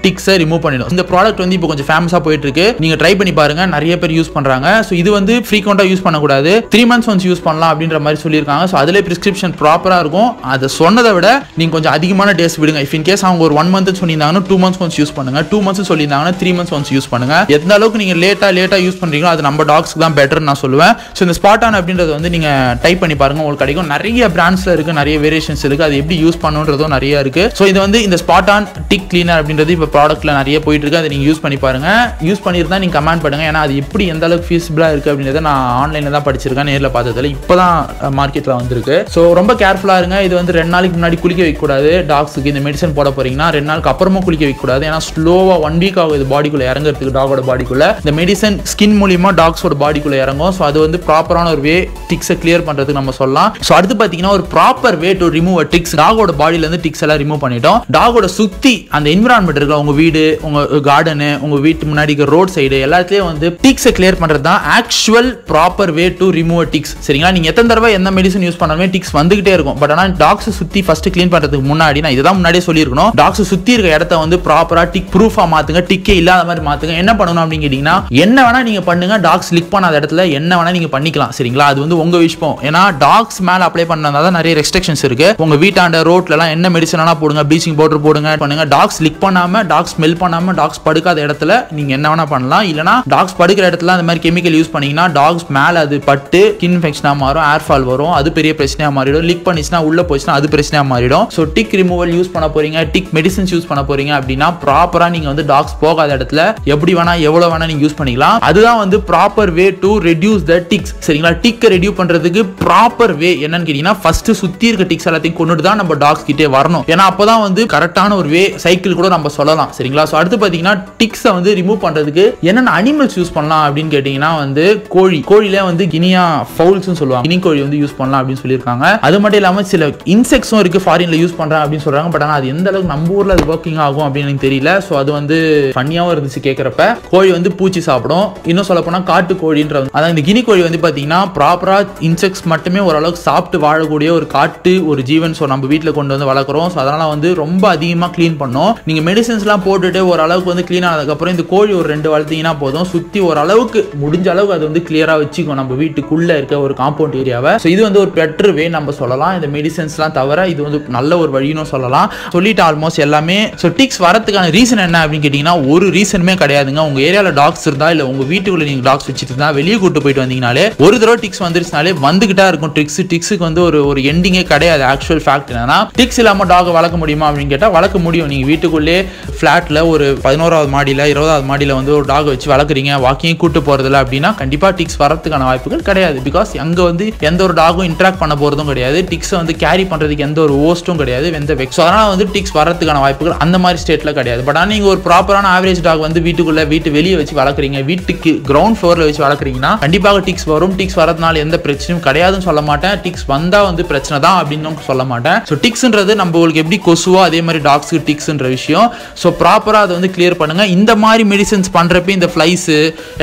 டிக்ஸை ரிமூவ் பண்ணிடும் இந்த ப்ராடக்ட் வந்து இப்போ கொஞ்சம் ஃபேமஸாக போயிட்டு இருக்கு நீங்க ட்ரை பண்ணி பாருங்க நிறைய பேர் யூஸ் பண்றாங்க ஸோ இது வந்து ஃப்ரீக்வெண்டா யூஸ் பண்ணக்கூடாது த்ரீ மந்த்ஸ் ஒன்ஸ் யூஸ் பண்ணலாம் அப்படின்ற மாதிரி சொல்லியிருக்காங்க ஸோ அதிலே பிரிஸ்கிரிப்ஷன் ப்ராப்பராக இருக்கும் அதை சொன்னதை விட நீங்க கொஞ்சம் அதிகமான டேஸ் விடுங்க இஃப் இன் கேஸ் அவங்க ஒரு ஒன் மந்த் சொன்னிருந்தாங்கன்னா டூ மந்த்ஸ் ஒன்ஸ் யூஸ் பண்ணுங்க டூ மந்த்ஸ் சொல்லியிருந்தாங்கன்னா த்ரீ மந்த்ஸ் ஒன்ஸ் யூஸ் பண்ணுங்க எந்த அளவுக்கு நீங்க லேட்டா லேட்டா யூஸ் பண்றீங்களோ அது நம்ம டாக்ஸ்க்கு தான் பெட்டர் நான் சொல்லுவேன் ஸோ இந்த ஸ்பாட் ஆன் அப்படின்றது வந்து நீங்க டைப் பண்ணி பாருங்க உங்களுக்கு கிடைக்கும் நிறைய பிராண்ட்ஸ்ல இருக்கு நிறைய வேரியேஷன்ஸ் இருக்கு அது எப்படி யூஸ் பண்ணுன்றதும் நிறைய இருக்கு ஸோ இது வந்து இந்த ஸ்பாட் ஆன் டிக் கிளீனர் அப்படின்றது இப்போ ப்ராடக்ட்டில் நிறைய போயிட்டுருக்கு அதை நீங்கள் யூஸ் பண்ணி பாருங்கள் யூஸ் பண்ணியிருந்தா நீங்கள் கமெண்ட் பண்ணுங்கள் ஏன்னா அது எப்படி எந்த அளவுக்கு ஃபீஸ்பிளாக இருக்குது அப்படின்றத நான் ஆன்லைனில் தான் படிச்சிருக்கேன் நேரில் பார்த்ததில்ல இப்போ தான் மார்க்கெட்டில் வந்திருக்கு ஸோ ரொம்ப கேர்ஃபுல்லாக இருங்க இது வந்து ரெண்டு நாளைக்கு முன்னாடி குளிக்க வைக்கக்கூடாது டாக்ஸுக்கு இந்த மெடிசன் போட போகிறீங்கன்னா ரெண்டு நாளுக்கு அப்புறமும் குளிக்க வைக்கக்கூடாது ஏன்னா ஸ்லோவாக ஒன் வீக் ஆகும் இது பாடிக்குள்ளே இறங்குறதுக்கு டாகோட பாடிக்குள்ளே இந்த மெடிசன் ஸ்கின் மூலியமாக டாக்ஸோட பாடிக்குள்ளே இறங்கும் ஸோ அது வந்து ப்ராப்பரான ஒரு வே டிக்ஸை கிளியர் பண்ணுறதுக்கு நம்ம சொல்லலாம் ஸோ அடுத்து பார்த்தீங்கன்னா ஒரு proper way to remove ticks டாகோட பாடியிலேருந்து டிக்ஸ் எல்லாம் ரிமூவ் பண்ணிட்டோம் டாகோட சுற்றி அந்த என்விரான்மெண்ட் இருக்க உங்கள் வீடு உங்கள் கார்டனு உங்கள் வீட்டு முன்னாடி இருக்கிற ரோட் சைடு எல்லாத்துலேயும் வந்து டிக்ஸை கிளியர் பண்ணுறது தான் actual proper way to remove ticks சரிங்களா நீங்கள் எத்தனை தடவை எந்த மெடிசன் யூஸ் பண்ணாலுமே டிக்ஸ் வந்துகிட்டே இருக்கும் பட் ஆனால் டாக்ஸை சுற்றி ஃபஸ்ட்டு க்ளீன் பண்ணுறதுக்கு முன்னாடி நான் இதுதான் முன்னாடியே சொல்லியிருக்கணும் டாக்ஸை சுற்றி இருக்க இடத்த வந்து ப்ராப்பராக டிக் ப்ரூஃபா மாற்றுங்க டிக்கே இல்லாத மாதிரி மாற்றுங்க என்ன பண்ணணும் அப்படின்னு கேட்டிங்கன்னா என்ன வேணால் நீங்கள் பண்ணுங்க டாக்ஸ் லிக் பண்ணாத இடத்துல என்ன வேணால் நீங்கள் பண்ணிக்கலாம் சரிங்களா அது வந்து உங்கள் விஷயம் ஏன்னா டாக்ஸ் மேலே அப்ளை பண்ணாதான் தான் நிறைய ரெஸ்ட்ரிக்ஷன்ஸ் இருக்குது உங்கள் வீட்டாண்ட ரோட்லலாம் என்ன மெடிசன் போடுங்க ப்ளீச்சிங் பவுடர் போடுங்க பண்ணுங்க டாக்ஸ் லிக் பண்ணாமல் டாக்ஸ் ஸ்மெல் பண்ணாம டாக்ஸ் படுக்காத இடத்துல நீங்க என்ன வேணா பண்ணலாம் இல்லனா டாக்ஸ் படுக்கிற இடத்துல அந்த மாதிரி கெமிக்கல் யூஸ் பண்ணீங்கன்னா டாக்ஸ் மேலே அது பட்டு ஸ்கின் இன்ஃபெக்ஷனாக மாறும் ஏர் ஃபால் வரும் அது பெரிய பிரச்சனையாக மாறிடும் லிக் பண்ணிச்சுன்னா உள்ளே போச்சுன்னா அது பிரச்சனையாக மாறிடும் ஸோ டிக் ரிமூவல் யூஸ் பண்ண போறீங்க டிக் மெடிசன்ஸ் யூஸ் பண்ண போறீங்க அப்படின்னா ப்ராப்பராக நீங்கள் வந்து டாக்ஸ் போகாத இடத்துல எப்படி வேணால் எவ்வளோ வேணால் நீங்கள் யூஸ் பண்ணிக்கலாம் அதுதான் வந்து proper way to reduce the ticks சரிங்களா டிக்கை ரெடியூ பண்றதுக்கு ப்ராப்பர் வே என்னன்னு கேட்டிங்கன்னா ஃபஸ்ட்டு சுற்றி இருக்க டிக்ஸ் எல்லாத்தையும் கொண்டுட்டு தான் நம்ம டாக்ஸ் கிட்டே வரணும் ஏன்னா அப்போ தான் வந்து கரெக்டான ஒரு வே சைக்கிள் கூட நம்ம சொல்ல சொல்லலாம் சரிங்களா ஸோ அடுத்து பார்த்தீங்கன்னா டிக்ஸை வந்து ரிமூவ் பண்ணுறதுக்கு என்னென்ன அனிமல்ஸ் யூஸ் பண்ணலாம் அப்படின்னு கேட்டிங்கன்னா வந்து கோழி கோழிலே வந்து கினியா ஃபவுல்ஸ்னு சொல்லுவாங்க கினி கோழி வந்து யூஸ் பண்ணலாம் அப்படின்னு சொல்லியிருக்காங்க அது மட்டும் இல்லாமல் சில இன்செக்ட்ஸும் இருக்குது ஃபாரினில் யூஸ் பண்ணுறாங்க அப்படின்னு சொல்கிறாங்க பட் ஆனால் அது எந்த அளவுக்கு நம்ம ஊரில் அது ஒர்க்கிங் ஆகும் அப்படின்னு எனக்கு தெரியல ஸோ அது வந்து ஃபன்னியாகவும் இருந்துச்சு கேட்குறப்ப கோழி வந்து பூச்சி சாப்பிடும் இன்னும் சொல்ல போனால் காட்டு கோழின்றது அதான் இந்த கினி கோழி வந்து பார்த்தீங்கன்னா ப்ராப்பராக இன்செக்ட்ஸ் மட்டுமே ஓரளவுக்கு சாப்பிட்டு வாழக்கூடிய ஒரு காட்டு ஒரு ஜீவன் ஸோ நம்ம வீட்டில் கொண்டு வந்து வளர்க்குறோம் ஸோ அதனால் வந்து ரொம்ப அதிகமாக க்ளீன் பண்ணோம் நீங்கள் மெடிசன்ஸ் ஸ்டோன்ஸ்லாம் போட்டுட்டு ஓரளவுக்கு வந்து க்ளீன் ஆனதுக்கப்புறம் இந்த கோழி ஒரு ரெண்டு வளர்த்திங்கன்னா போதும் சுற்றி ஓரளவுக்கு முடிஞ்ச அளவுக்கு அது வந்து கிளியராக வச்சுக்கும் நம்ம வீட்டுக்குள்ளே இருக்க ஒரு காம்பவுண்ட் ஏரியாவை ஸோ இது வந்து ஒரு பெட்ரு வே நம்ம சொல்லலாம் இந்த மெடிசன்ஸ்லாம் தவிர இது வந்து நல்ல ஒரு வழின்னு சொல்லலாம் சொல்லிட்டு ஆல்மோஸ்ட் எல்லாமே ஸோ டிக்ஸ் வரத்துக்கான ரீசன் என்ன அப்படின்னு கேட்டிங்கன்னா ஒரு ரீசனுமே கிடையாதுங்க உங்கள் ஏரியாவில் டாக்ஸ் இருந்தால் இல்லை உங்கள் வீட்டுக்குள்ளே நீங்கள் டாக்ஸ் வச்சுட்டு இருந்தால் வெளியே கூட்டு போயிட்டு வந்தீங்கனாலே ஒரு தடவை டிக்ஸ் வந்துருச்சுனாலே வந்துகிட்டா இருக்கும் டிக்ஸ் டிக்ஸுக்கு வந்து ஒரு ஒரு எண்டிங்கே கிடையாது ஆக்சுவல் ஃபேக்ட் என்னன்னா டிக்ஸ் இல்லாமல் டாக் வளர்க்க முடியுமா அப்படின்னு கேட்டால் வளர்க்க முடியும் நீங்கள் வீட்டுக்குள்ளே ஃப்ளாட்டில் ஒரு பதினோராவது மாடியில் இருபதாவது மாடியில் வந்து ஒரு டாக் வச்சு வளர்க்குறீங்க வாக்கிங் கூட்டு போகிறதில்ல அப்படின்னா கண்டிப்பாக டிக்ஸ் வரதுக்கான வாய்ப்புகள் கிடையாது பிகாஸ் அங்கே வந்து எந்த ஒரு டாகும் இன்ட்ராக்ட் பண்ண போகிறதும் கிடையாது டிக்ஸை வந்து கேரி பண்ணுறதுக்கு எந்த ஒரு ஓஸ்ட்டும் கிடையாது எந்த வெக்ஸ் அதனால் வந்து டிக்ஸ் வரதுக்கான வாய்ப்புகள் அந்த மாதிரி ஸ்டேட்டில் கிடையாது பட் ஆனால் நீங்கள் ஒரு ப்ராப்பரான ஆவரேஜ் டாக் வந்து வீட்டுக்குள்ளே வீட்டு வெளியே வச்சு வளர்க்குறீங்க வீட்டுக்கு கிரவுண்ட் ஃப்ளோரில் வச்சு வளர்க்குறீங்கன்னா கண்டிப்பாக டிக்ஸ் வரும் டிக்ஸ் வரதுனால எந்த பிரச்சனையும் கிடையாதுன்னு சொல்ல மாட்டேன் டிக்ஸ் வந்தால் வந்து பிரச்சனை தான் அப்படின்னு சொல்ல மாட்டேன் ஸோ டிக்ஸ்ன்றது நம்மளுக்கு எப்படி கொசுவோ அதே மாதிரி டாக்ஸுக்கு டிக்ஸ்ன்ற விஷயம் ஸோ ப்ராப்பராக அதை வந்து கிளியர் பண்ணுங்கள் இந்த மாதிரி மெடிசன்ஸ் பண்ணுறப்ப இந்த ஃப்ளைஸு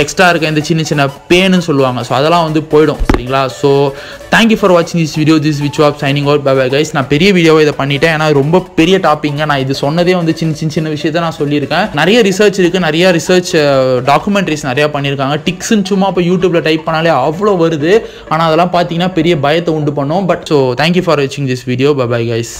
எக்ஸ்ட்ரா இருக்க இந்த சின்ன சின்ன பேனு சொல்லுவாங்க ஸோ அதெல்லாம் வந்து போயிடும் சரிங்களா ஸோ தேங்க்யூ ஃபார் வாட்சிங் திஸ் வீடியோ திஸ் விச் ஆப் signing out bye bye guys நான் பெரிய வீடியோவை இதை பண்ணிட்டேன் ஏன்னா ரொம்ப பெரிய டாப்பிங்க நான் இது சொன்னதே வந்து சின்ன சின்ன சின்ன விஷயத்த நான் சொல்லியிருக்கேன் நிறைய ரிசர்ச் இருக்குது நிறைய ரிசர்ச் டாக்குமெண்ட்ரிஸ் நிறையா பண்ணியிருக்காங்க டிக்ஸ்ன்னு சும்மா இப்போ யூடியூப்பில் டைப் பண்ணாலே அவ்வளோ வருது ஆனால் அதெல்லாம் பார்த்தீங்கன்னா பெரிய பயத்தை உண்டு பண்ணும் பட் ஸோ தேங்க்யூ ஃபார் வாட்சிங் this video bye bye guys